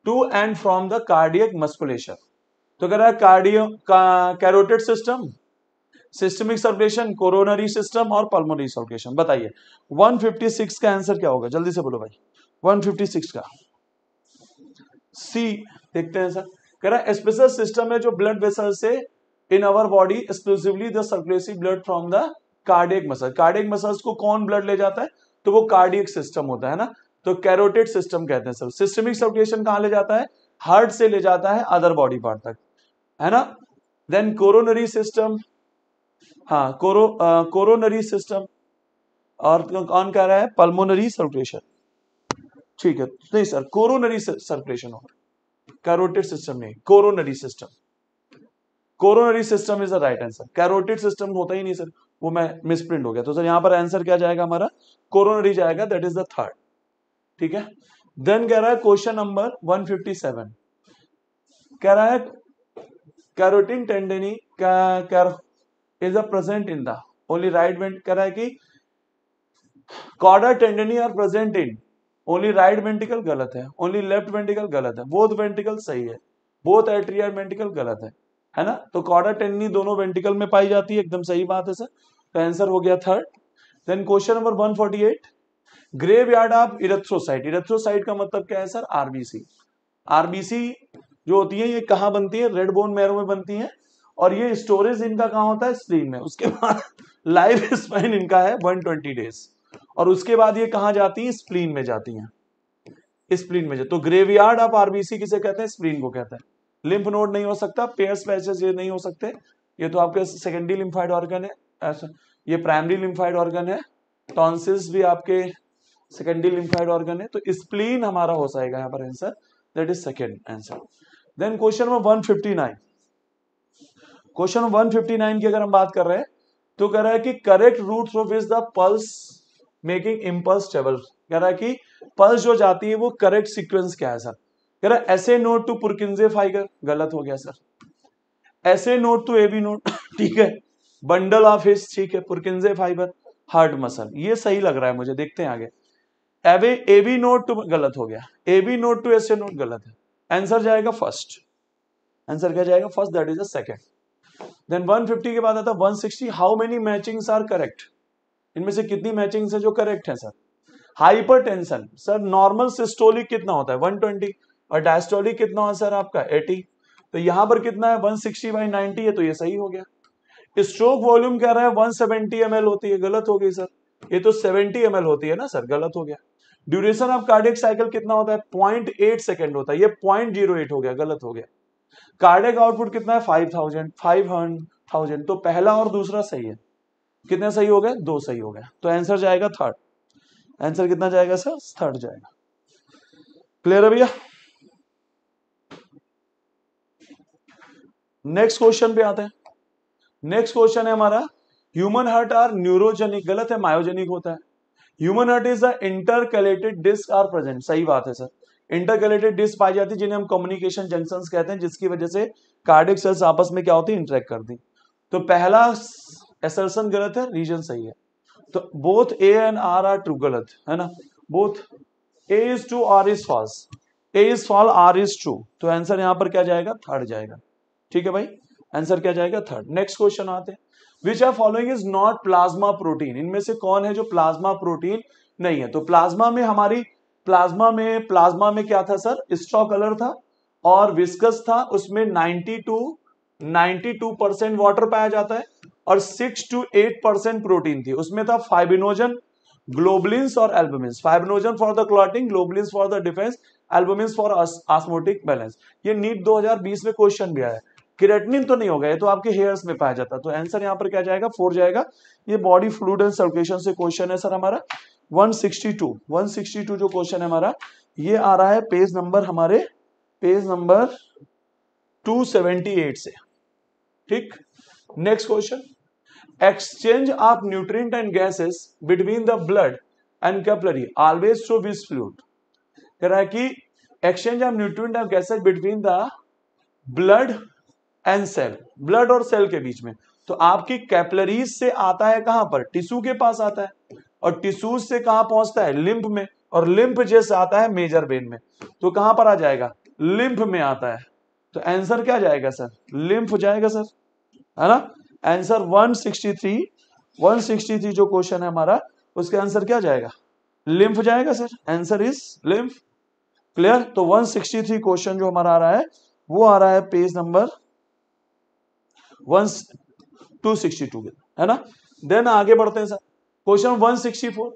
to and from the cardiac musculature. So, कह रहा carotid system. Systemic circulation coronary system और पल्मोनरी सर्कुलेशन बताइए 156 का आंसर क्या होगा जल्दी से बोलो भाई 156 का सी देखते हैं सर कह रहा है स्पेशल सिस्टम है जो ब्लड वेसल से in our body exclusively the circulates blood from the cardiac muscle cardiac muscles को कौन ब्लड ले जाता है तो वो कार्डियक सिस्टम होता है ना तो कैरोटेड सिस्टम कहते हैं सर सिस्टमिक सर्कुलेशन कहां ले जाता है हार्ट से ले जाता है अदर बॉडी पार्ट तक है ना देन कोरोनरी सिस्टम हाँ कोरो कोरोनरी सिस्टम और कौन कह रहा है पल्मोनरी सर्कुलेशन ठीक है नहीं सर कोरोनरी सर्कुलेशन हो कैरोटिड सिस्टम नहीं coronary system coronary system is the right answer carotid system होता ही नहीं सर वो मैं मिसप्रिंट हो गया तो सर यहां पर आंसर क्या जाएगा हमारा कोरोनरी जाएगा दैट इज द थर्ड ठीक है देन कह रहा है क्वेश्चन नंबर 157 कह रहा है कैरोटिन टेंडनी का is a present in the only right वेंट रहा है कि chordae tendineae are present in only right ventricle गलत है ओनली लेफ्ट वेंटिकल गलत है बोथ वेंटिकल सही है बोथ एट्रियर वेंटिकल गलत है है ना तो कॉर्डर टेंडनी दोनों वेंटिकल में पाई जाती है एकदम सही बात है सर तो आंसर हो गया third then question number 148 graveyard of erythrocyte erythrocyte का मतलब क्या है सर आरबीसी आरबीसी जो होती है ये कहाँ बनती है रेड बोन मैरो में बनती है और ये स्टोरेज इनका कहाँ होता है स्प्रीन में उसके बाद लाइफ स्पेन इनका है 120 डेज और उसके बाद ये कहा जाती है स्प्लीन में जाती हैं स्प्लीन में जाती तो ग्रेवयार्ड आप आरबीसी किसे कहते हैं स्प्रीन को कहते हैं लिम्फ नोड नहीं हो सकता पेयर्स पैचेस ये नहीं हो सकते ये तो आपके सेकेंडरी लिम्फाइड ऑर्गन है ये प्राइमरी लिम्फाइड ऑर्गन है टॉन्सिल्स भी आपके सेकेंडरी लिम्फाइड ऑर्गन है तो स्प्लीन हमारा हो जाएगा यहाँ पर answer that is second answer then question number 159 question 159 की अगर हम बात कर रहे हैं तो कह रहा है कि correct route of is the pulse making impulse travel कह रहा है कि पल्स जो जाती है वो करेक्ट सीक्वेंस क्या है सर कह रहा है ऐसे नोट टू पुरकिंजे फाइगर गलत हो गया sir SA node to A B node ठीक है बंडल ऑफ हिस ठीक है पुरकिंजे फाइबर हार्ड मसल ये सही लग रहा है मुझे देखते हैं आगे AV A B node to गलत हो गया A B node to SA node गलत है आंसर जाएगा फर्स्ट आंसर क्या जाएगा first that is the second then 150 के बाद आता है 160 how many matchings are correct इनमें से कितनी मैचिंग्स है जो करेक्ट है sir hypertension sir normal systolic कितना होता है 120 और डायस्टोलिक कितना है सर आपका 80 तो यहां पर कितना है 160 सिक्सटी बाई नाइनटी है तो ये सही हो गया स्ट्रोक वॉल्यूम क्या रहा है 170 सेवेंटी होती है गलत हो गई सर ये तो 70 एम होती है ना सर गलत हो गया ड्यूरेशन ऑफ कार्डिक साइकिल कितना होता है 0.8 सेकंड होता है ये 0.08 हो गया गलत हो गया कार्डियक आउटपुट कितना है फाइव थाउजेंड फाइव थाउजेंड तो पहला और दूसरा सही है कितने सही हो गए दो सही हो गए तो आंसर जाएगा थर्ड आंसर कितना जाएगा सर थर्ड जाएगा क्लियर है भैया नेक्स्ट क्वेश्चन पे आते हैं नेक्स्ट क्वेश्चन है हमारा ह्यूमन हार्ट आर न्यूरोजेनिक गलत है मायोजेनिक होता है human heart is the intercalated disc are present सही बात है सर इंटरकलेटेड डिस्क पाई जाती है जिन्हें हम कम्युनिकेशन जंक्शन कहते हैं जिसकी वजह से कार्डिक सेल्स आपस में क्या होती है इंटरेक्ट करती तो पहला एसर्सन गलत है रीजन सही है तो both A and R are true गलत है ना both A is true R is false A is false R is true तो आंसर यहां पर क्या जाएगा थर्ड जाएगा ठीक है भाई आंसर क्या जाएगा थर्ड नेक्स्ट क्वेश्चन आते हैं which are following is not plasma protein इनमें से कौन है जो प्लाज्मा प्रोटीन नहीं है तो प्लाज्मा में हमारी प्लाज्मा में प्लाज्मा में क्या था सर स्ट्रॉ कलर था और विस्कस था उसमें 92 92 परसेंट वाटर पाया जाता है और 6 टू 8 परसेंट प्रोटीन थी उसमें था फाइबिनोजन ग्लोबलिन्स और albumin fibrinogen for the clotting globulins for the defence albumin for osmotic balance ये नीट 2020 में क्वेश्चन भी आया है किरेटनिन तो नहीं होगा ये तो आपके हेयर्स में पाया जाता है तो आंसर यहाँ पर क्या जाएगा फोर जाएगा ये बॉडी फ्लूड एंड सर्कुलेशन से क्वेश्चन है सर हमारा 162 162 जो क्वेश्चन है हमारा ये आ रहा है पेज नंबर हमारे पेज नंबर 278 से ठीक next question exchange of nutrient and gases between the blood and capillary always through this fluid कह रहा है कि exchange of nutrient and gases between the blood and cell blood और सेल के बीच में तो आपकी कैपलरीज से आता है कहां पर टिश्यू के पास आता है और टिश्यूज से कहां पहुंचता है लिंफ में और लिंफ जैसे आता है मेजर वेन में तो कहां पर आ जाएगा लिंफ में आता है तो आंसर क्या जाएगा सर लिंफ जाएगा सर है ना आंसर 163 163 जो क्वेश्चन है हमारा उसके आंसर क्या जाएगा लिंफ जाएगा sir answer is lymph clear तो 163 क्वेश्चन जो हमारा आ रहा है वो आ रहा है page number one two sixty two है ना देन आगे बढ़ते हैं sir question 164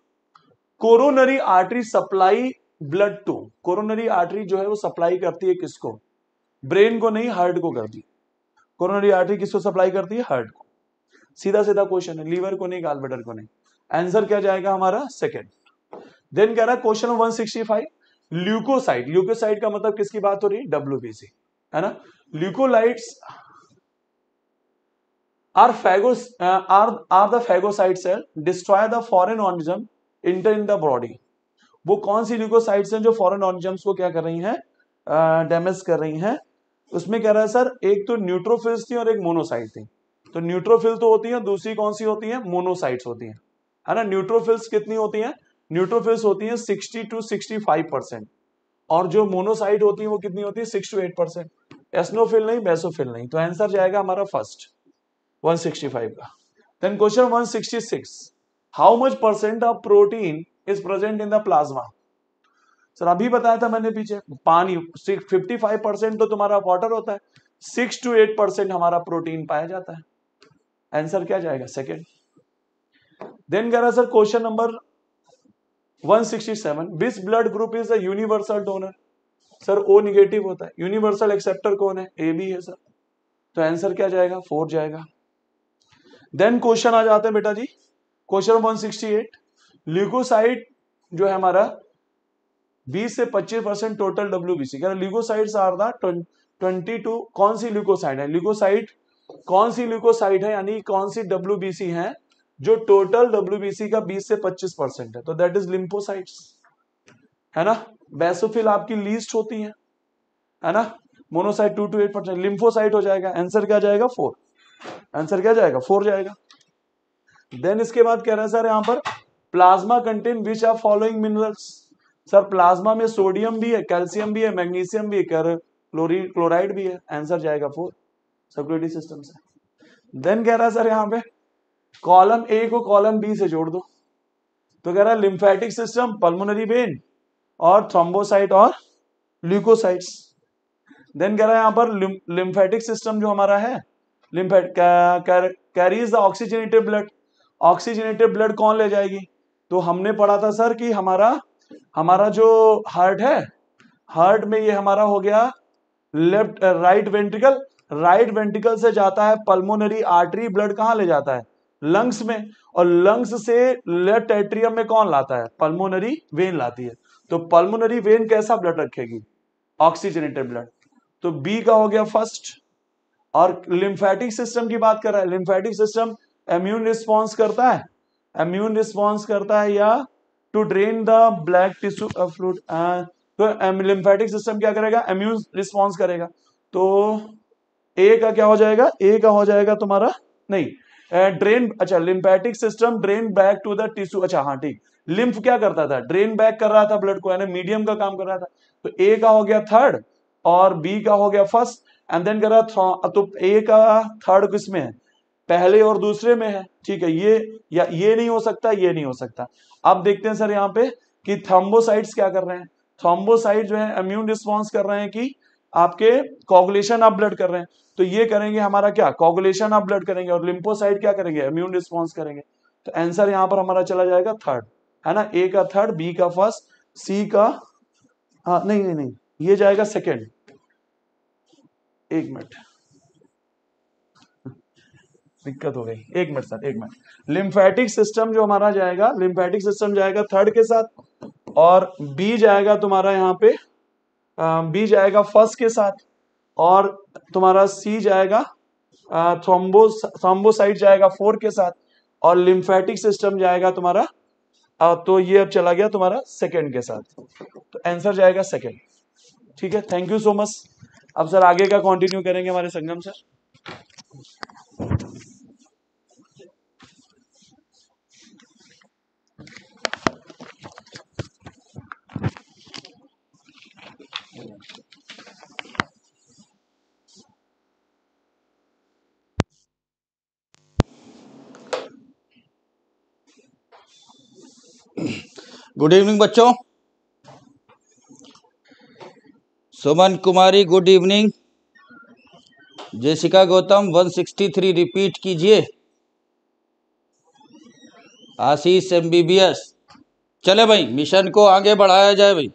coronary artery supply blood to coronary artery जो है वो सप्लाई करती है किसको ब्रेन को नहीं हार्ट को करती कोरोनरी आर्टरी किसको सप्लाई करती है हार्ट को सीधा सीधा क्वेश्चन है लीवर को नहीं गालबेडर को नहीं आंसर क्या जाएगा हमारा सेकेंड देन कह रहा है क्वेश्चन 165 ल्यूकोसाइट ल्यूकोसाइट का मतलब किसकी बात हो रही है डब्ल्यूबीसी है ना ल्यूकोलाइट are phagos uh, are are the phagocyte cell destroy the foreign organism enter in the body वो कौन सी ल्यूकोसाइट्स हैं जो फॉरेन ऑर्गेनिजम्स को क्या कर रही हैं डैमेज uh, कर रही हैं उसमें कह रहा है सर एक तो न्यूट्रोफिल्स थी और एक मोनोसाइट थी तो न्यूट्रोफिल तो होती है दूसरी कौन सी होती है मोनोसाइट्स होती हैं है ना न्यूट्रोफिल्स कितनी होती हैं न्यूट्रोफिल्स होती हैं 60 टू 65 परसेंट और जो मोनोसाइट होती है वो कितनी होती है six to eight percent eosinophil नहीं बेसोफिल नहीं तो आंसर जाएगा हमारा फर्स्ट 165 का then question 166 how much percent of protein is present in the plasma sir अभी बताया था मैंने पीछे पानी 55 परसेंट तो तुम्हारा वाटर होता है 6 टू 8 परसेंट हमारा प्रोटीन पाया जाता है आंसर क्या जाएगा सेकेंड देन कह रहा sir question number 167 which blood group is a universal donor sir O negative होता है यूनिवर्सल एक्सेप्टर कौन है ए बी है सर तो आंसर क्या जाएगा फोर जाएगा देन क्वेश्चन आ जाते हैं बेटा जी क्वेश्चन 168 ल्यूकोसाइट जो है हमारा 20 से 25 परसेंट टोटल डब्ल्यूबीसी क्या ल्यूकोसाइट्स आर द 22 कौन सी ल्यूकोसाइट है ल्यूकोसाइट कौन सी ल्यूकोसाइट है यानी कौन सी डब्ल्यूबीसी है जो टोटल डब्ल्यूबीसी का 20 से 25 परसेंट है तो दैट इज लिम्फोसाइट्स है ना बेसोफिल आपकी लीस्ट होती है है ना monocyte two to eight percent lymphocyte हो जाएगा आंसर क्या जाएगा फोर आंसर क्या जाएगा फोर जाएगा देन इसके बाद कह रहे हैं सर यहां पर plasma contain which are following minerals sir plasma में सोडियम भी है कैल्सियम भी है मैग्नीशियम भी है कर क्लोराइड भी है आंसर जाएगा फोर सर्कुलेटरी सिस्टम से देन कह रहा है सर यहाँ पे कॉलम ए को कॉलम बी से जोड़ दो तो कह रहा है लिम्फेटिक सिस्टम पल्मोनरी वेन और थ्रोम्बोसाइट और ल्यूकोसाइट्स देन कह रहा है यहाँ पर लिम्फेटिक सिस्टम जो हमारा है lymphatic carries the oxygenated blood oxygenated blood कौन ले जाएगी तो हमने पढ़ा था सर कि हमारा हमारा जो हार्ट है हार्ट में ये हमारा हो गया left right ventricle right ventricle से जाता है पल्मोनरी आर्टरी ब्लड कहां ले जाता है लंग्स में और लंग्स से लेफ्ट एट्रियम में कौन लाता है पल्मोनरी वेन लाती है तो पल्मोनरी वेन कैसा ब्लड रखेगी ऑक्सीजनेटेड ब्लड तो बी का हो गया फर्स्ट और लिम्फेटिक सिस्टम की बात कर रहा है लिम्फेटिक सिस्टम इम्यून रिस्पॉन्स करता है इम्यून रिस्पॉन्स करता है या to drain the black tissue fluid तो लिम्फेटिक सिस्टम क्या करेगा इम्यून रिस्पॉन्स करेगा तो ए का क्या हो जाएगा ए का हो जाएगा तुम्हारा नहीं ड्रेन uh, अच्छा lymphatic system drain back to the tissue अच्छा हाँ ठीक लिम्फ क्या करता था ड्रेन बैक कर रहा था ब्लड को यानी मीडियम का काम कर रहा था तो ए का हो गया थर्ड और बी का हो गया फर्स्ट एंड देन कह रहा है तो ए का थर्ड किस में है पहले और दूसरे में है ठीक है ये या ये नहीं हो सकता ये नहीं हो सकता अब देखते हैं सर यहाँ पे कि थ्रोम्बोसाइट्स क्या कर रहे हैं थ्रोम्बोसाइट जो है इम्यून रिस्पॉन्स कर रहे हैं कि आपके कॉगुलेशन ऑफ ब्लड कर रहे हैं तो ये करेंगे हमारा क्या कॉगुलेशन ऑफ ब्लड करेंगे और लिम्पोसाइट क्या करेंगे इम्यून रिस्पॉन्स करेंगे तो आंसर यहाँ पर हमारा चला जाएगा थर्ड है ना ए का थर्ड बी का फर्स्ट सी का हाँ नहीं नहीं नहीं ये जाएगा सेकेंड एक मिनट दिक्कत हो गई एक मिनट सर एक मिनट लिम्फेटिक सिस्टम जो हमारा जाएगा लिम्फेटिक सिस्टम जाएगा थर्ड के साथ और बी जाएगा तुम्हारा यहाँ पे बी जाएगा फर्स्ट के साथ और तुम्हारा सी जाएगा थ्रोम्बो थ्रोम्बोसाइट जाएगा फोर के साथ और लिम्फेटिक सिस्टम जाएगा तुम्हारा आ, तो ये अब चला गया तुम्हारा सेकेंड के साथ तो आंसर जाएगा सेकेंड ठीक है थैंक यू सो मच अब सर आगे का कंटिन्यू करेंगे हमारे संगम सर गुड इवनिंग बच्चों Suman Kumari good evening Jessica Gautam 163 repeat कीजिए आशीष एमबीबीएस चले भाई मिशन को आगे बढ़ाया जाए भाई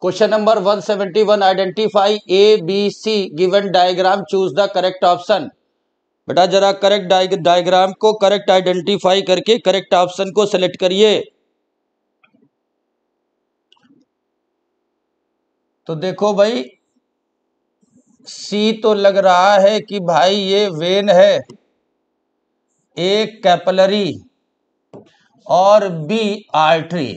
question number 171 identify A B C given diagram choose the correct option बेटा जरा करेक्ट डायग्राम को करेक्ट आइडेंटिफाई करके करेक्ट ऑप्शन को सेलेक्ट करिए तो देखो भाई सी तो लग रहा है कि भाई ये वेन है ए कैपलरी और बी आर्टरी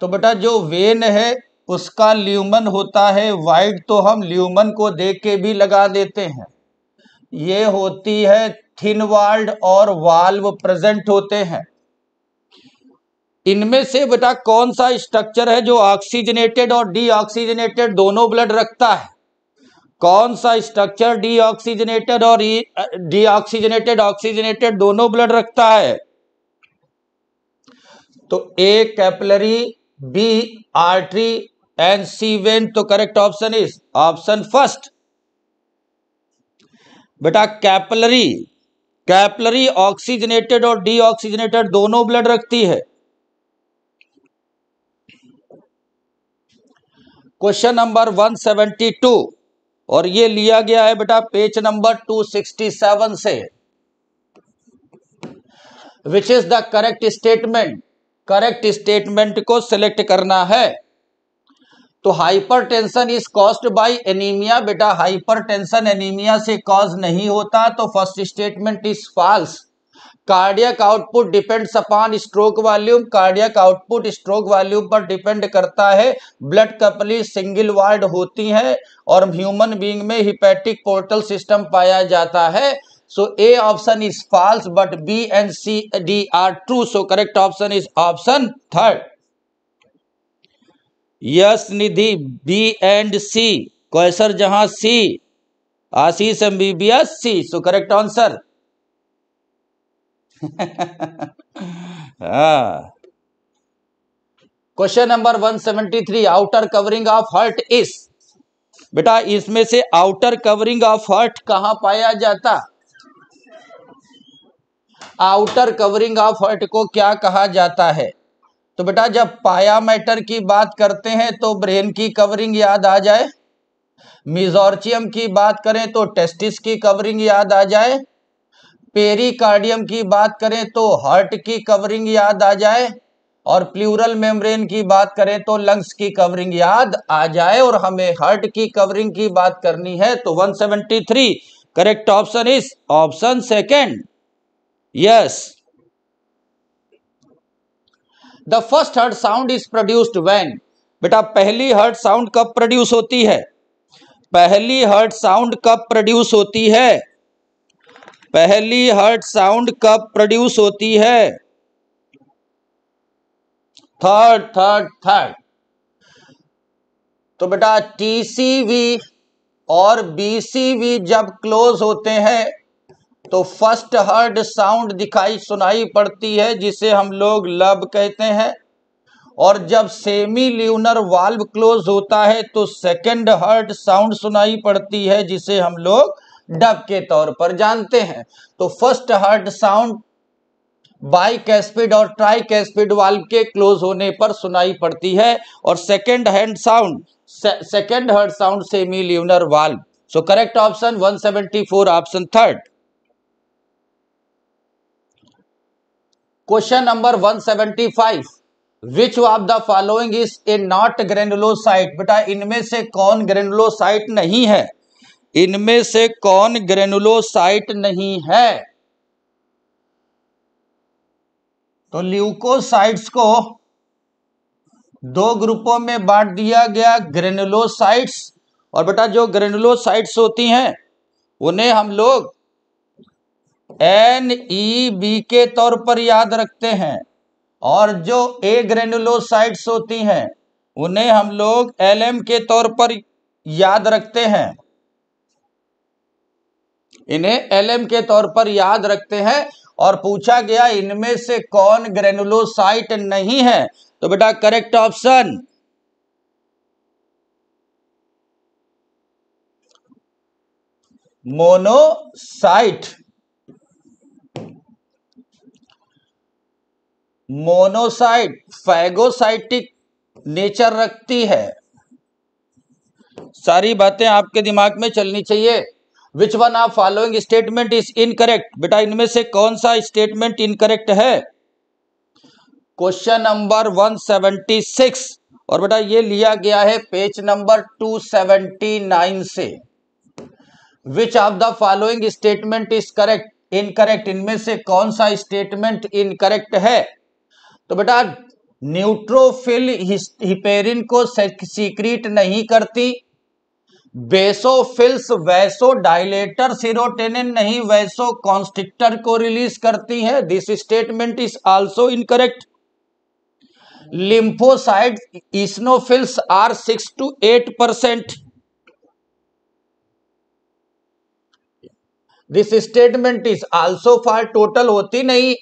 तो बेटा जो वेन है उसका ल्यूमन होता है वाइड तो हम ल्यूमन को देख के भी लगा देते हैं ये होती है थिन वाल्ड और वाल्व प्रेजेंट होते हैं इनमें से बेटा कौन सा स्ट्रक्चर है जो ऑक्सीजनेटेड और डीऑक्सीजनेटेड दोनों ब्लड रखता है कौन सा स्ट्रक्चर डीऑक्सीजनेटेड और डीऑक्सीजनेटेड e, ऑक्सीजनेटेड दोनों ब्लड रखता है तो A capillary B artery and C vein तो correct option is option first बेटा कैपलरी कैपलरी ऑक्सीजनेटेड और डीऑक्सीजनेटेड दोनों ब्लड रखती है क्वेश्चन नंबर 172 और ये लिया गया है बेटा पेज नंबर 267 से which is the correct statement correct statement को सिलेक्ट करना है तो hypertension is caused by anaemia बेटा हाइपरटेंशन एनीमिया से कॉज नहीं होता तो first statement is false cardiac output depends upon stroke volume cardiac output stroke volume पर डिपेंड करता है ब्लड कपली सिंगल वार्ड होती है और ह्यूमन बींग में हिपैटिक पोर्टल सिस्टम पाया जाता है so A option is false but B and C D are true so correct option is option third yes Nidhi B and C question जहां C Ashish S C so correct answer question number 173 outer covering of heart is बेटा इसमें से आउटर कवरिंग ऑफ हर्ट कहां पाया जाता आउटर कवरिंग ऑफ हर्ट को क्या कहा जाता है तो बेटा जब पाया मैटर की बात करते हैं तो ब्रेन की कवरिंग याद आ जाए मिजोर्चियम की बात करें तो टेस्टिस की कवरिंग याद आ जाए पेरिकार्डियम की बात करें तो हार्ट की कवरिंग याद आ जाए और प्लूरल मेम्ब्रेन की बात करें तो लंग्स की कवरिंग याद आ जाए और हमें हार्ट की कवरिंग की बात करनी है तो 173 correct option is option second yes the first heart sound is produced when बेटा पहली हर्ट साउंड कब प्रोड्यूस होती है पहली हर्ट साउंड कब प्रोड्यूस होती है पहली हर्ट साउंड कब प्रोड्यूस होती है थर्ड थर्ड थर्ड तो बेटा टीसीवी और बीसीवी जब क्लोज होते हैं तो फर्स्ट हर्ड साउंड दिखाई सुनाई पड़ती है जिसे हम लोग लब कहते हैं और जब सेमी ल्यूनर वाल्व क्लोज होता है तो सेकंड हर्ड साउंड सुनाई पड़ती है जिसे हम लोग हम्म। डब के तौर पर जानते हैं तो first heart sound bicuspid और ट्राई कैस्पिड वाल्व के क्लोज होने पर सुनाई पड़ती है और second hand sound second heart sound semilunar valve so correct option 174 option third question number 175 which of the following is a not granulocyte बेटा इनमें से कौन ग्रेनुलोसाइट नहीं है इनमें से कौन ग्रेनुलोसाइट नहीं है तो ल्यूकोसाइट्स को दो ग्रुपों में बांट दिया गया ग्रेनुलोसाइट्स और बेटा जो ग्रेनुलोसाइट्स होती हैं उन्हें हम लोग एन ई बी के तौर पर याद रखते हैं और जो ए ग्रेनुलोसाइट्स होती हैं उन्हें हम लोग एल एम के तौर पर याद रखते हैं इन्हें एलएम के तौर पर याद रखते हैं और पूछा गया इनमें से कौन ग्रेनुलोसाइट नहीं है तो बेटा correct option monocyte monocyte phagocytic nature रखती है सारी बातें आपके दिमाग में चलनी चाहिए which one of following statement is incorrect बेटा इनमें से कौन सा स्टेटमेंट इनकरेक्ट है क्वेश्चन नंबर 176 और बेटा ये लिया गया है पेज नंबर 279 से which of the following statement is correct incorrect इनमें से कौन सा स्टेटमेंट इनकरेक्ट है तो बेटा न्यूट्रोफिल हिपेरिन को सीक्रीट नहीं करती बेसोफिल्स वैसो डायलेटर सीरोटेन नहीं वैसो कॉन्स्ट्रिक्टर को रिलीज करती है this statement is also incorrect lymphocyte eosinophils are six to eight percent this statement is also for total होती नहीं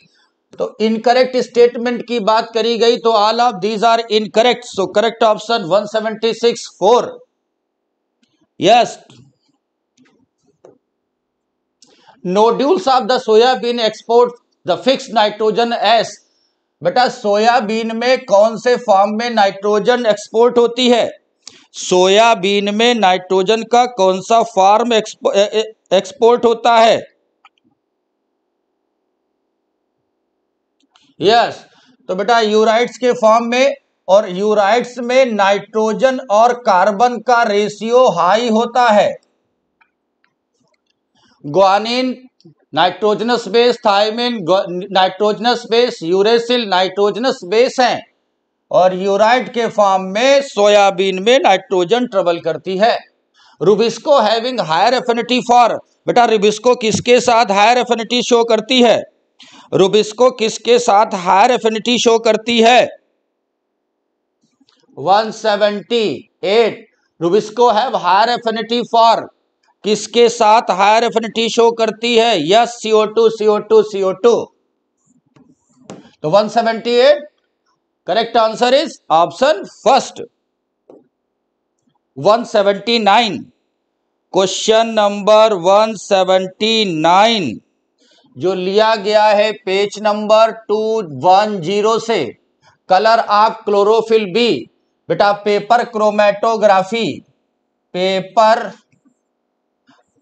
तो इनकरेक्ट स्टेटमेंट की बात करी गई तो all of these are incorrect so correct option one seventy six four yes nodules of the soya bean export the fixed nitrogen बेटा सोयाबीन में कौन से फॉर्म में नाइट्रोजन एक्सपोर्ट होती है सोयाबीन में नाइट्रोजन का कौन सा फॉर्म एक्सपोर्ट होता है यस yes, तो बेटा यूराइड्स के फॉर्म में और यूराइट्स में नाइट्रोजन और कार्बन का रेशियो हाई होता है guanine nitrogenous base thymine nitrogenous base uracil nitrogenous base हैं और यूराइट के फॉर्म में सोयाबीन में नाइट्रोजन ट्रबल करती है RuBisCO having higher affinity for बेटा रुबिस्को किसके साथ हायर एफिनिटी शो करती है रुबिस्को किसके साथ हायर एफिनिटी शो करती है 178 RuBisCO have higher affinity for किसके साथ हायर एफिनिटी शो करती है yes CO two CO two CO two तो 178 correct answer is option first 179 question number 179 जो लिया गया है पेज नंबर 210 से कलर ऑफ क्लोरोफिल बी बेटा पेपर क्रोमेटोग्राफी पेपर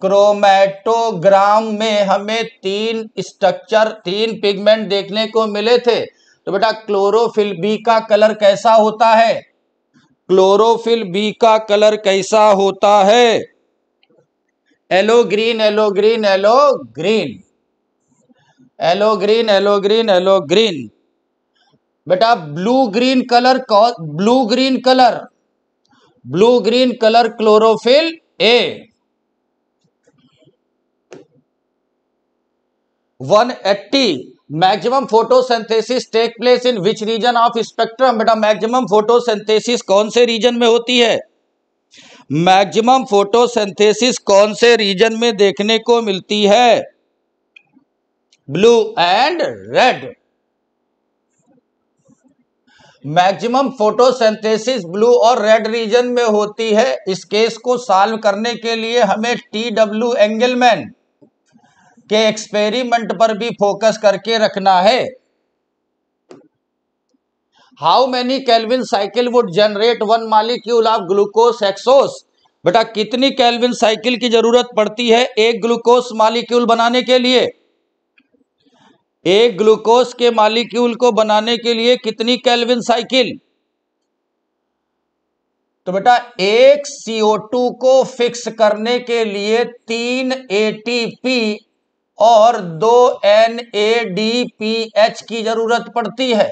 क्रोमेटोग्राम में हमें तीन स्ट्रक्चर तीन पिगमेंट देखने को मिले थे तो बेटा क्लोरोफिल बी का कलर कैसा होता है क्लोरोफिल बी का कलर कैसा होता है yellow green yellow green yellow green yellow green yellow green yellow green बेटा blue green colour blue green colour blue green colour chlorophyll a one eighty maximum photosynthesis take place in which region of spectrum बेटा मैक्सिमम फोटोसेंथेसिस कौन से रीजन में होती है मैक्सिमम फोटोसेंथेसिस कौन से रीजन में देखने को मिलती है blue and red maximum photosynthesis blue और रेड रीजन में होती है इस केस को सॉल्व करने के लिए हमें टी डब्ल्यू एंगलमैन के एक्सपेरिमेंट पर भी फोकस करके रखना है how many Calvin cycle would generate one molecule of glucose hexose बेटा कितनी कैलविन साइकिल की जरूरत पड़ती है एक ग्लूकोस मालिक्यूल बनाने के लिए एक ग्लूकोस के मालिक्यूल को बनाने के लिए कितनी कैलविन साइकिल तो बेटा एक CO2 को फिक्स करने के लिए तीन ATP और दो NADPH की जरूरत पड़ती है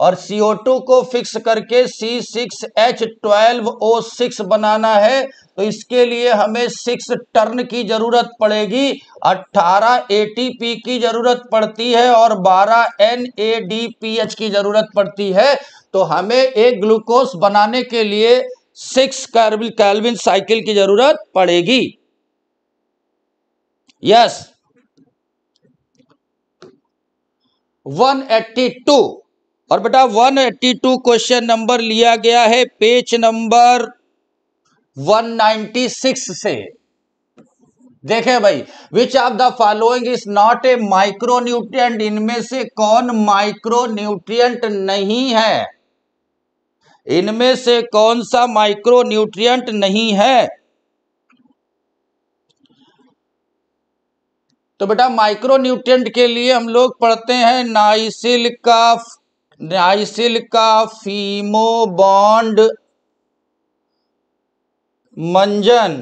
और CO2 को फिक्स करके C6H12O6 बनाना है तो इसके लिए हमें सिक्स टर्न की जरूरत पड़ेगी अट्ठारह ए की जरूरत पड़ती है और बारह एन की जरूरत पड़ती है तो हमें एक ग्लूकोस बनाने के लिए सिक्स कैलविन साइकिल की जरूरत पड़ेगी यस वन एट्टी टू और बेटा one eighty two question number लिया गया है पेज नंबर 196 से देखें भाई which of the following is not a micro इनमें से कौन माइक्रो न्यूट्रिएंट नहीं है इनमें से कौन सा माइक्रो नहीं है तो बेटा माइक्रो के लिए हम लोग पढ़ते हैं नाइसिल का नाइसिल का फीमो बॉन्ड मंजन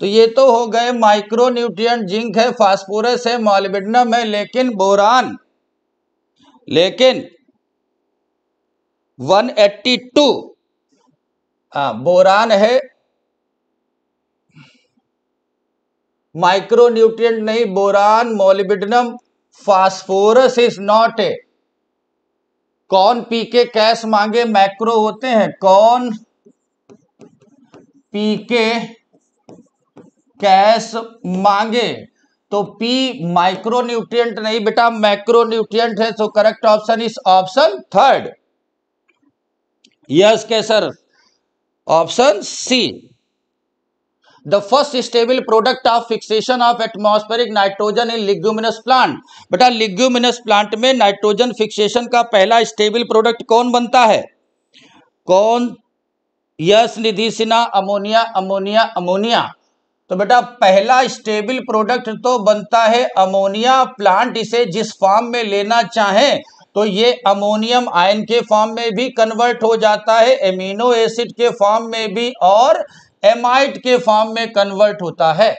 तो ये तो हो गए माइक्रो जिंक है फास्फोरस है मॉलिबिडनम है लेकिन बोरान लेकिन 182 हाँ बोरान है माइक्रो नहीं boron molybdenum phosphorus is not a कौन पी के कैश मांगे मैक्रो होते हैं कौन के कैश मांगे तो पी माइक्रो न्यूट्रियट नहीं बेटा मैक्रो न्यूट्रियट है so correct option is option third yes K sir option C the first stable product of fixation of atmospheric nitrogen in leguminous plant बेटा लिग्यूमिनस प्लांट में नाइट्रोजन फिक्सेशन का पहला स्टेबल प्रोडक्ट कौन बनता है कौन yes Nidhi Sinha ammonia ammonia ammonia तो बेटा पहला स्टेबल प्रोडक्ट तो बनता है अमोनिया प्लांट इसे जिस फॉर्म में लेना चाहे तो ये अमोनियम आयन के फॉर्म में भी कन्वर्ट हो जाता है एमिनो एसिड के फॉर्म में भी और एमाइट के फॉर्म में कन्वर्ट होता है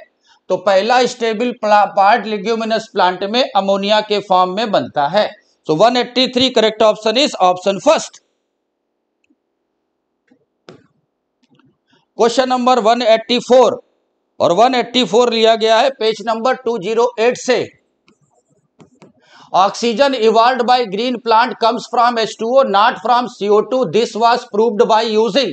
तो पहला स्टेबल पार्ट लिग्यूमिनस प्लांट में अमोनिया के फॉर्म में बनता है तो 183 correct option is option first question number 184 और 184 लिया गया है पेज नंबर 208 से oxygen evolve by green plant comes from H two O not from CO two this was proved by using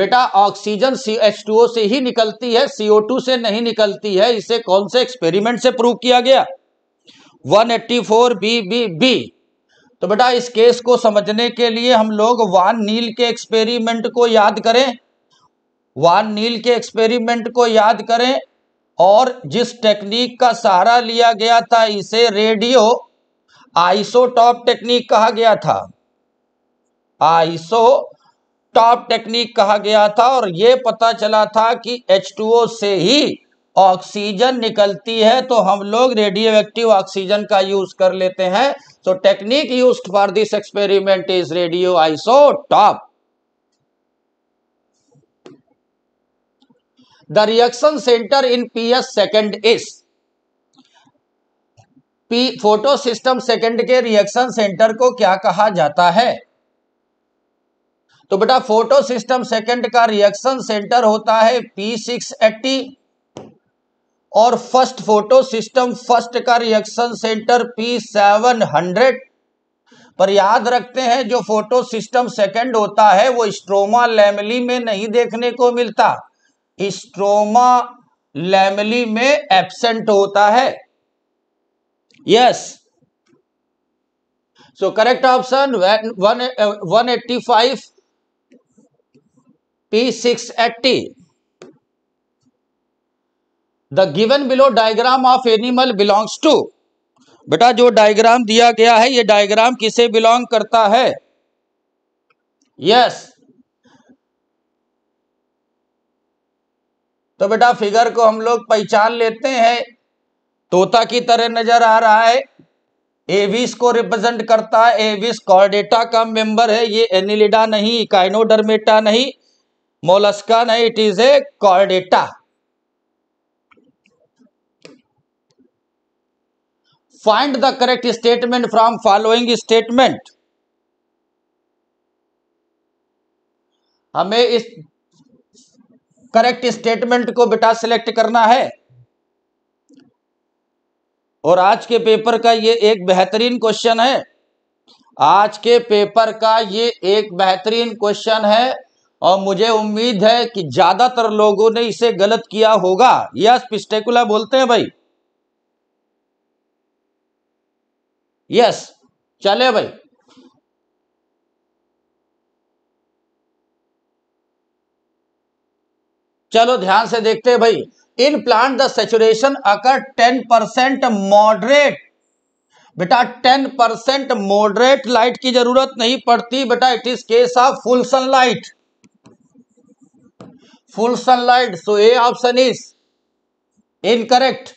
बेटा ऑक्सीजन एच टू ओ से ही निकलती है सीओ टू से नहीं निकलती है इसे कौन से एक्सपेरिमेंट से प्रूव किया गया 184 बी बी बी तो बेटा इस केस को समझने के लिए हम लोग वान नील के एक्सपेरिमेंट को याद करें वान नील के एक्सपेरिमेंट को याद करें और जिस टेक्निक का सहारा लिया गया था इसे रेडियो आइसोटॉप टेक्निक कहा गया था आइसो टॉप टेक्निक कहा गया था और यह पता चला था कि H2O से ही ऑक्सीजन निकलती है तो हम लोग रेडियो एक्टिव ऑक्सीजन का यूज कर लेते हैं तो technique use for this experiment is radio isotope reaction centre in P S second is p photosystem second के रिएक्शन सेंटर को क्या कहा जाता है तो बेटा फोटो सिस्टम सेकेंड का रिएक्शन सेंटर होता है पी सिक्स एट्टी और फर्स्ट फोटो सिस्टम फर्स्ट का reaction centre P seven hundred पर याद रखते हैं जो फोटो सिस्टम सेकेंड होता है वो स्ट्रोमा लैमली में नहीं देखने को मिलता स्ट्रोमा लैमली में एबसेंट होता है yes so correct option one eighty five P six eighty the given below diagram of animal belongs to बेटा जो डायग्राम दिया गया है ये डायग्राम किसे बिलोंग करता है यस yes. तो बेटा फिगर को हम लोग पहचान लेते हैं तोता की तरह नजर आ रहा है एविस को रिप्रेजेंट करता है एविस कॉर्डेटा का मेंबर है ये एनिलिडा नहीं काइनोडर्मेटा नहीं मोलस्का नहीं it is a Chordata find the correct statement from following statement हमें इस करेक्ट स्टेटमेंट को बेटा सिलेक्ट करना है और आज के पेपर का ये एक बेहतरीन क्वेश्चन है आज के पेपर का ये एक बेहतरीन क्वेश्चन है और मुझे उम्मीद है कि ज्यादातर लोगों ने इसे गलत किया होगा यस पिस्टेकुला बोलते हैं भाई यस चले भाई चलो ध्यान से देखते हैं भाई in plant the saturation occur 10 percent moderate बेटा 10 परसेंट मॉडरेट लाइट की जरूरत नहीं पड़ती बेटा it is case of full sunlight full sunlight so A option is incorrect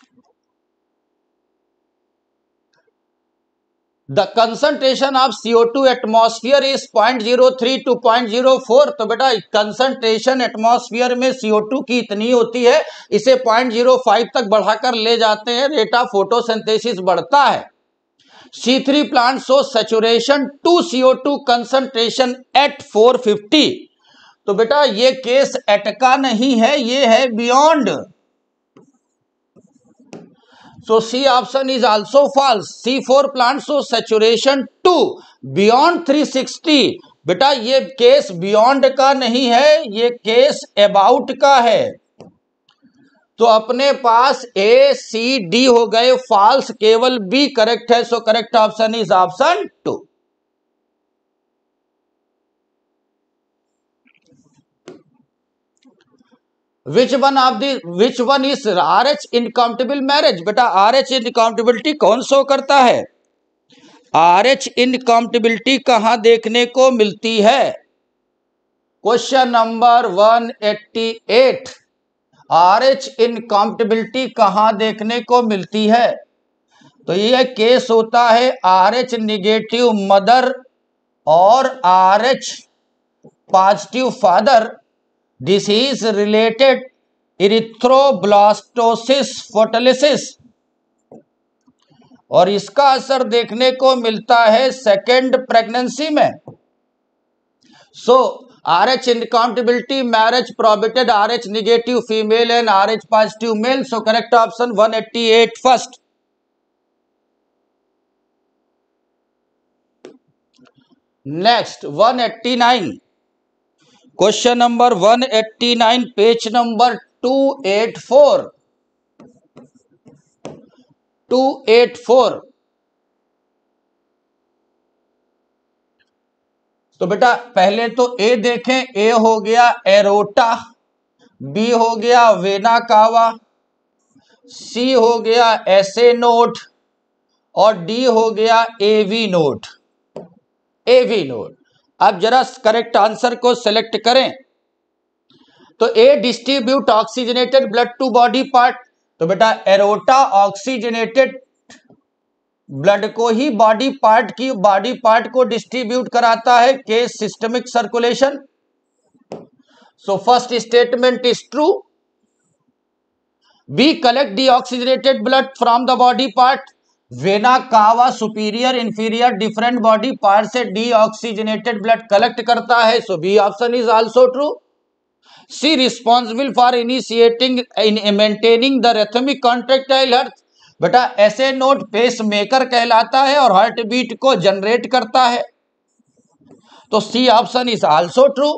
the concentration of CO two atmosphere is point zero three two point zero four तो बेटा कंसंट्रेशन एटमोसफियर में सीओ टू की इतनी होती है इसे पॉइंट जीरो फाइव तक बढ़ाकर ले जाते हैं रेट ऑफ फोटोसिंथेसिस बढ़ता है C three plant so saturation to CO two concentration at four fifty तो बेटा ये केस एटका नहीं है ये है beyond So C option is also false. C4 plant so saturation 2 beyond 360. बेटा ये केस बियॉन्ड का नहीं है ये केस अबाउट का है तो अपने पास ए सी डी हो गए फॉल्स केवल बी करेक्ट है so correct option is option two which one of the which one is R H incompatible marriage बेटा आर एच इनकाउंटेबिलिटी कौन शो करता है आर एच इनकाउंटेबिलिटी कहाँ देखने को मिलती है question number one eighty eight R H incompatibility कहाँ देखने को मिलती है तो यह केस होता है आर एच निगेटिव मदर और R H positive father this is related erythroblastosis fetalis और इसका असर देखने को मिलता है सेकेंड प्रेगनेंसी में so R H incompatibility marriage prohibited R H negative female and R H positive male so correct option one eighty eight first next 189 question number 189 page number 284 284 तो बेटा पहले तो ए देखें ए हो गया एरोटा बी हो गया वेना कावा सी हो गया एसे नोट और डी हो गया एवी नोट एवी नोट अब जरा करेक्ट आंसर को सेलेक्ट करें तो A distribute oxygenated blood to body part तो बेटा एरोटा ऑक्सीजनेटेड ब्लड को ही बॉडी पार्ट की बॉडी पार्ट को डिस्ट्रीब्यूट कराता है के systemic circulation so first statement is true B collect deoxygenated blood from the body part vena cava superior inferior different body part से डीऑक्सीजनेटेड ब्लड कलेक्ट करता है so B option is also true C responsible for initiating maintaining the रेथमिक contractile heart बेटा ऐसे नोट पेस मेकर कहलाता है और हार्ट बीट को जनरेट करता है तो C option is also true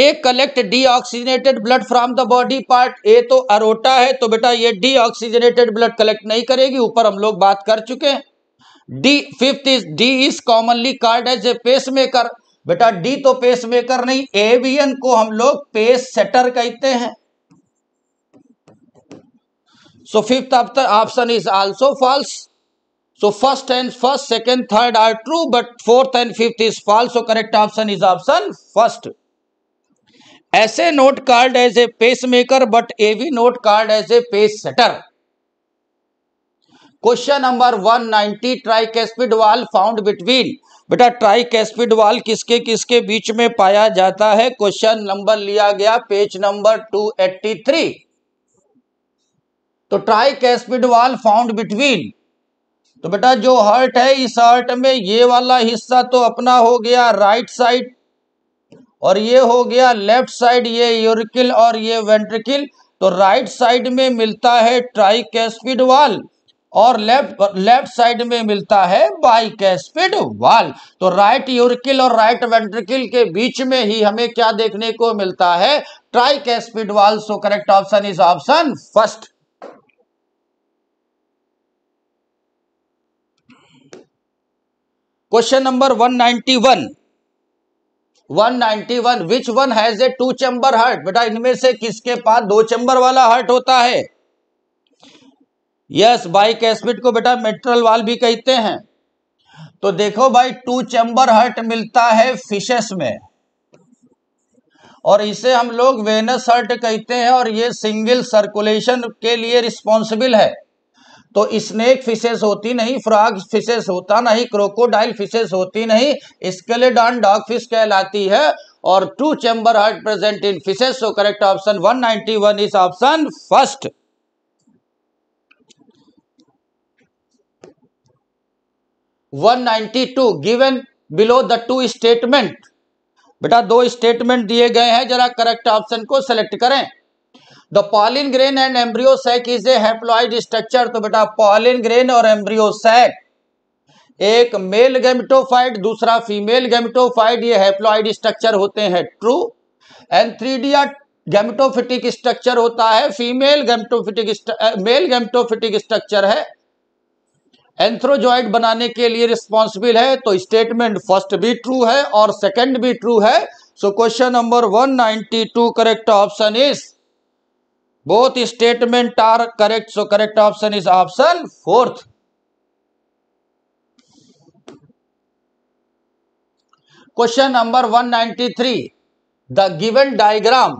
A collect deoxygenated blood from the body part A तो अरोटा है तो बेटा ये डीऑक्सीजनेटेड ब्लड कलेक्ट नहीं करेगी ऊपर हम लोग बात कर चुके हैं D fifth is D is commonly called as a pacemaker बेटा डी तो पेस मेकर नहीं एवियन को हम लोग पेस सेटर कहते हैं so fifth option is also false so first and first second third are true but fourth and fifth is false so correct option is option first SA node called as a pacemaker but AV node called as a pace shutter question number 190 tricuspid valve found between बेटा ट्राई कैस्पिड वाल किसके किसके बीच में पाया जाता है क्वेश्चन नंबर लिया गया पेज नंबर 283 तो tricuspid valve found between तो बेटा जो हर्ट है इस हर्ट में ये वाला हिस्सा तो अपना हो गया राइट साइड और ये हो गया लेफ्ट साइड ये यूरिकल और ये वेंट्रिकिल तो राइट साइड में मिलता है ट्राइकैस्पिड वाल और लेफ्ट लेफ्ट साइड में मिलता है बाइकैस्पिड वाल तो राइट यूरिकल और राइट वेंट्रिकल के बीच में ही हमें क्या देखने को मिलता है tricuspid valve so correct option is option first question number 191 191 which one has a two chamber heart बेटा इनमें से किसके पास दो चैम्बर वाला हर्ट होता है यस बाई एस्पिट को बेटा मेट्रल वाल भी कहते हैं तो देखो भाई टू चैम्बर हर्ट मिलता है फिशेस में और इसे हम लोग वेनस हर्ट कहते हैं और ये सिंगल सर्कुलेशन के लिए रिस्पॉन्सिबल है तो स्नेक फिशेस होती नहीं फ्रॉग फिशेस होता नहीं क्रोकोडाइल फिशेस होती नहीं स्केलेडॉन डॉग फिश कहलाती है और two chamber heart present in fishes so correct option 191 is option first one two given below the two statement बेटा दो स्टेटमेंट दिए गए हैं जरा करेक्ट ऑप्शन को सेलेक्ट करें the pollen grain and embryo sac is a haploid structure तो बेटा पॉलिन ग्रेन और एम्ब्रियो सैक एक मेल गेमिटोफाइड दूसरा फीमेल गेमिटोफाइड ये हेप्लॉइड स्ट्रक्चर होते हैं ट्रू एंड थ्रीडिया गैमिटोफिटिक स्ट्रक्चर होता है female gametophytic male gametophytic structure है एंथ्रोजॉइड बनाने के लिए रिस्पॉन्सिबल है तो स्टेटमेंट फर्स्ट भी ट्रू है और सेकेंड भी ट्रू है so question number 192 correct option is both statement are correct so correct option is option fourth question number 193 the given diagram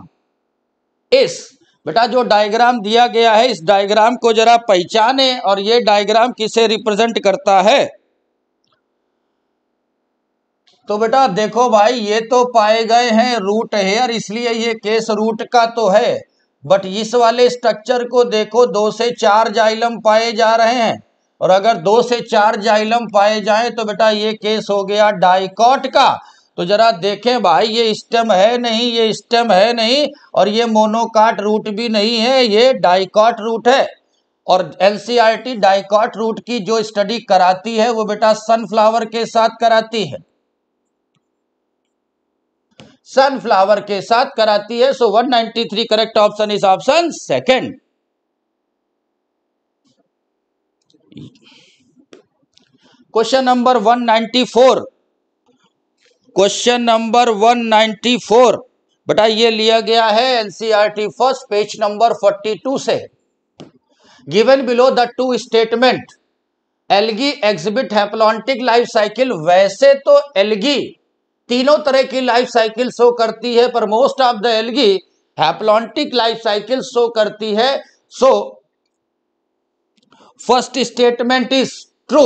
इस बेटा जो डायग्राम दिया गया है इस डायग्राम को जरा पहचाने और ये डायग्राम किसे रिप्रेजेंट करता है तो बेटा देखो भाई ये तो पाए गए हैं रूट हेयर इसलिए ये केस रूट का तो है बट इस वाले स्ट्रक्चर को देखो दो से चार जाइलम पाए जा रहे हैं और अगर दो से चार जाइलम पाए जाए तो बेटा ये केस हो गया डाइकॉट का तो जरा देखें भाई ये स्टेम है नहीं ये स्टेम है नहीं और ये मोनोकाट रूट भी नहीं है ये डाइकॉट रूट है और एनसीईआरटी डाइकॉट रूट की जो स्टडी कराती है वो बेटा सनफ्लावर के साथ कराती है सनफ्लावर के साथ कराती है so 193 correct option is option second question number 194 question number 194 बेटा ये लिया गया है एनसीईआरटी फर्स्ट पेज नंबर 42 से given below the two statement algae exhibit haplontic life cycle वैसे तो एलगी तीनों तरह की लाइफ साइकिल शो करती है पर most of the algae haplontic life cycle show करती है so first statement is true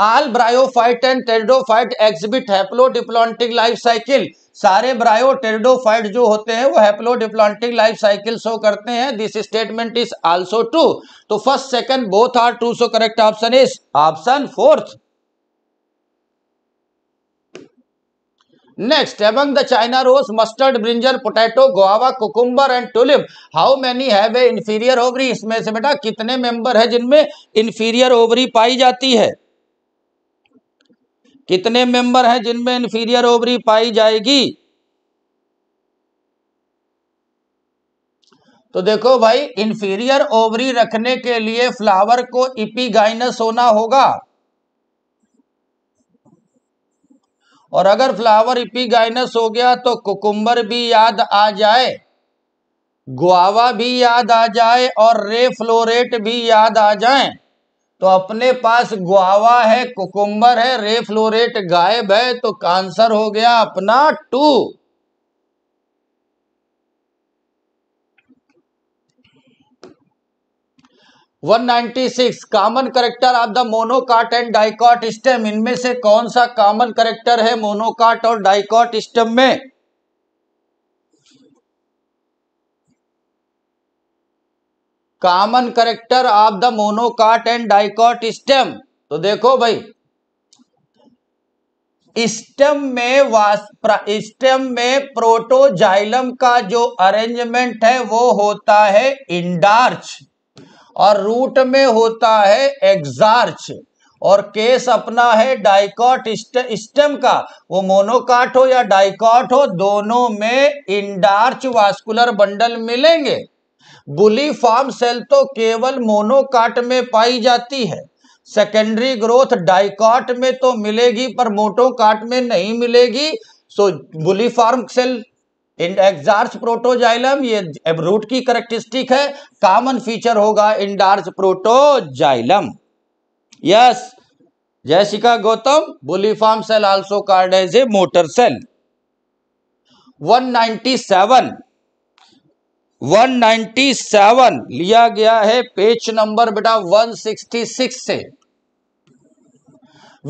all bryophyte and pteridophyte exhibit haplodiplontic life cycle सारे ब्रायो टेरिडोफाइट जो होते हैं वो हैप्लोडिप्लॉन्टिक लाइफ साइकिल शो करते हैं this statement is also true तो first second both are true so correct option is option fourth next among the China rose mustard brinjal potato guava cucumber and tulip how many have वे ओवरी इसमें से बेटा कितने मेंबर है जिनमें इंफीरियर ओवरी पाई जाती है कितने मेंबर हैं जिनमें इंफीरियर ओवरी पाई जाएगी तो देखो भाई इंफीरियर ओवरी रखने के लिए फ्लावर को इपीगाइनस होना होगा और अगर फ्लावर गाइनस हो गया तो कुकुम्बर भी याद आ जाए गुआवा भी याद आ जाए और रे फ्लोरेट भी याद आ जाए तो अपने पास गुआवा है कुकुम्बर है रे फ्लोरेट गायब है तो कांसर हो गया अपना टू 196 common character of the monocot and dicot stem इनमें से कौन सा कॉमन करेक्टर है मोनोकाट और डाइकॉट स्टेम में common character of the monocot and dicot stem तो देखो भाई स्टेम में स्टेम में प्रोटोजाइलम का जो अरेंजमेंट है वो होता है इंडार्च और रूट में होता है एग्जार्च और केस अपना है डाइकॉट स्टेम का वो मोनोकाट हो या डाइकॉट हो दोनों में इंडार्च वास्कुलर बंडल मिलेंगे बुली फॉर्म सेल तो केवल मोनोकाट में पाई जाती है सेकेंडरी ग्रोथ डाइकॉट में तो मिलेगी पर मोटो काट में नहीं मिलेगी so bulliform cell endarch protoxylem ये रूट की करेक्टरिस्टिक है कॉमन फीचर होगा endarch protoxylem yes Jessica Gautam bulliform cell also called as a motor cell 197 197 लिया गया है पेज नंबर बेटा 166 से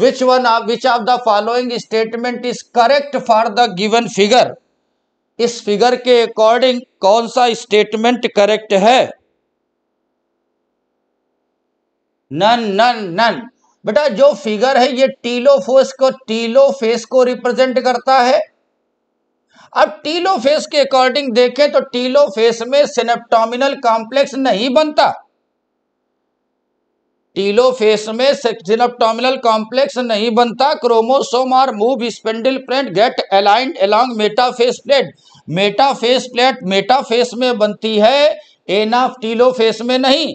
which one which of the following statement is correct for the given figure इस फिगर के अकॉर्डिंग कौन सा स्टेटमेंट करेक्ट है नन नन नन बेटा जो फिगर है ये टीलोफोस को टीलोफेस को रिप्रेजेंट करता है अब टीलोफेस के अकॉर्डिंग देखें तो टीलोफेस में सिनेप्टोमिनल कॉम्प्लेक्स नहीं बनता टीलोफेस में सिनेप्टोमिनल कॉम्प्लेक्स नहीं बनता क्रोमोसोम और move spindle print get aligned along metaphase plate metaphase plate metaphase में बनती है एनाफ्टीलोफेस में नहीं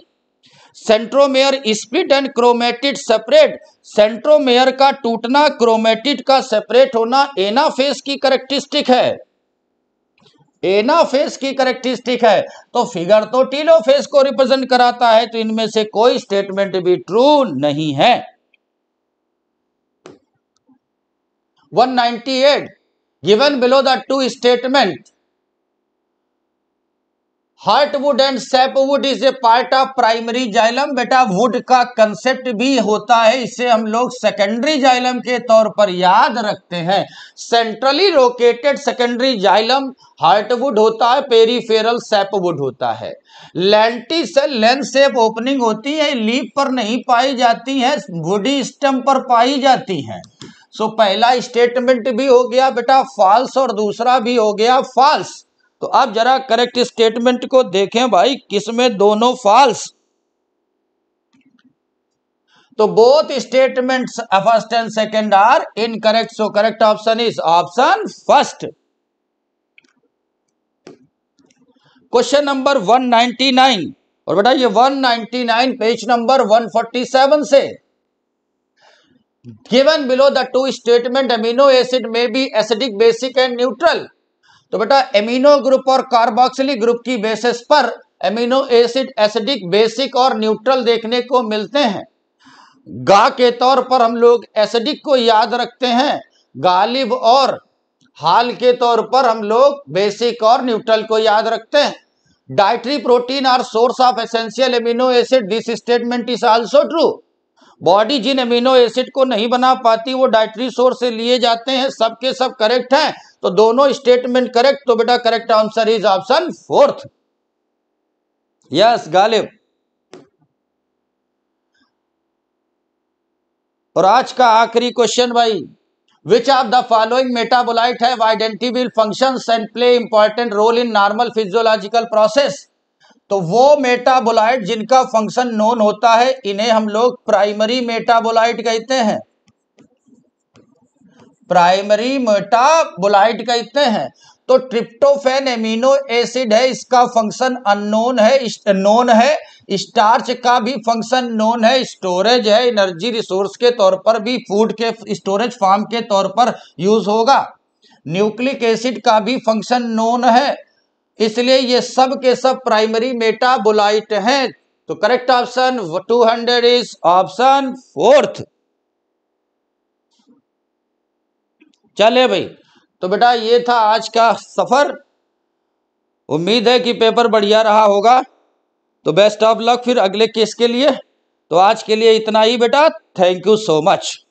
centromere split and chromatid separate centromere का टूटना क्रोमेटिड का सेपरेट होना एनाफेस की करेक्टिस्टिक है एनाफेस की करेक्टिस्टिक है तो फिगर तो टीलोफेस को रिप्रेजेंट कराता है तो इनमें से कोई स्टेटमेंट भी ट्रू नहीं है 198 given below the two statement heartwood and sapwood is a part of primary xylem बेटा वुड का कंसेप्ट भी होता है इसे हम लोग सेकेंडरी जाइलम के तौर पर याद रखते हैं centrally located secondary xylem heartwood होता है पेरीफेरल सैपवुड होता है लेंटी सेल लेंथ सेप ओपनिंग होती है लीप पर नहीं पाई जाती है वुडी स्टम्प पर पाई जाती है सो पहला स्टेटमेंट भी हो गया बेटा फॉल्स और दूसरा भी हो गया फॉल्स तो अब जरा करेक्ट स्टेटमेंट को देखें भाई किसमें दोनों फॉल्स तो both statement first and second are incorrect so correct option is option first question number 199 और बेटा ये 199 पेज नंबर 147 से given below the two statement amino acid में be acidic basic and neutral तो बेटा एमिनो ग्रुप और कार्बोक्सिलिक ग्रुप की बेसिस पर एमिनो एसिड एसिडिक बेसिक और न्यूट्रल देखने को मिलते हैं गा के तौर पर हम लोग एसिडिक को याद रखते हैं गालिब और हाल के तौर पर हम लोग बेसिक और न्यूट्रल को याद रखते हैं dietary protein are source of essential amino acid this statement is also true body जिन अमीनो एसिड को नहीं बना पाती वो डायट्री सोर्स से लिए जाते हैं सबके सब करेक्ट हैं तो दोनों स्टेटमेंट करेक्ट तो बेटा correct answer is option fourth yes Ghalib और आज का आखिरी क्वेश्चन भाई which of the following metabolite have identifiable function and play important role in normal physiological process तो वो मेटाबोलाइट जिनका फंक्शन नोन होता है इन्हें हम लोग प्राइमरी मेटाबोलाइट कहते हैं प्राइमरी मेटाबोलाइट कहते हैं तो ट्रिप्टोफेन एमिनो एसिड है इसका फंक्शन अननोन है नोन है स्टार्च का भी फंक्शन नोन है स्टोरेज है एनर्जी रिसोर्स के तौर पर भी फूड के स्टोरेज फार्म के तौर पर यूज होगा न्यूक्लिक एसिड का भी फंक्शन नोन है इसलिए ये सब के सब प्राइमरी मेटाबोलाइट हैं तो correct option 200 is option fourth चले भाई तो बेटा ये था आज का सफर उम्मीद है कि पेपर बढ़िया रहा होगा तो बेस्ट ऑफ लक फिर अगले केस के लिए तो आज के लिए इतना ही बेटा थैंक यू सो मच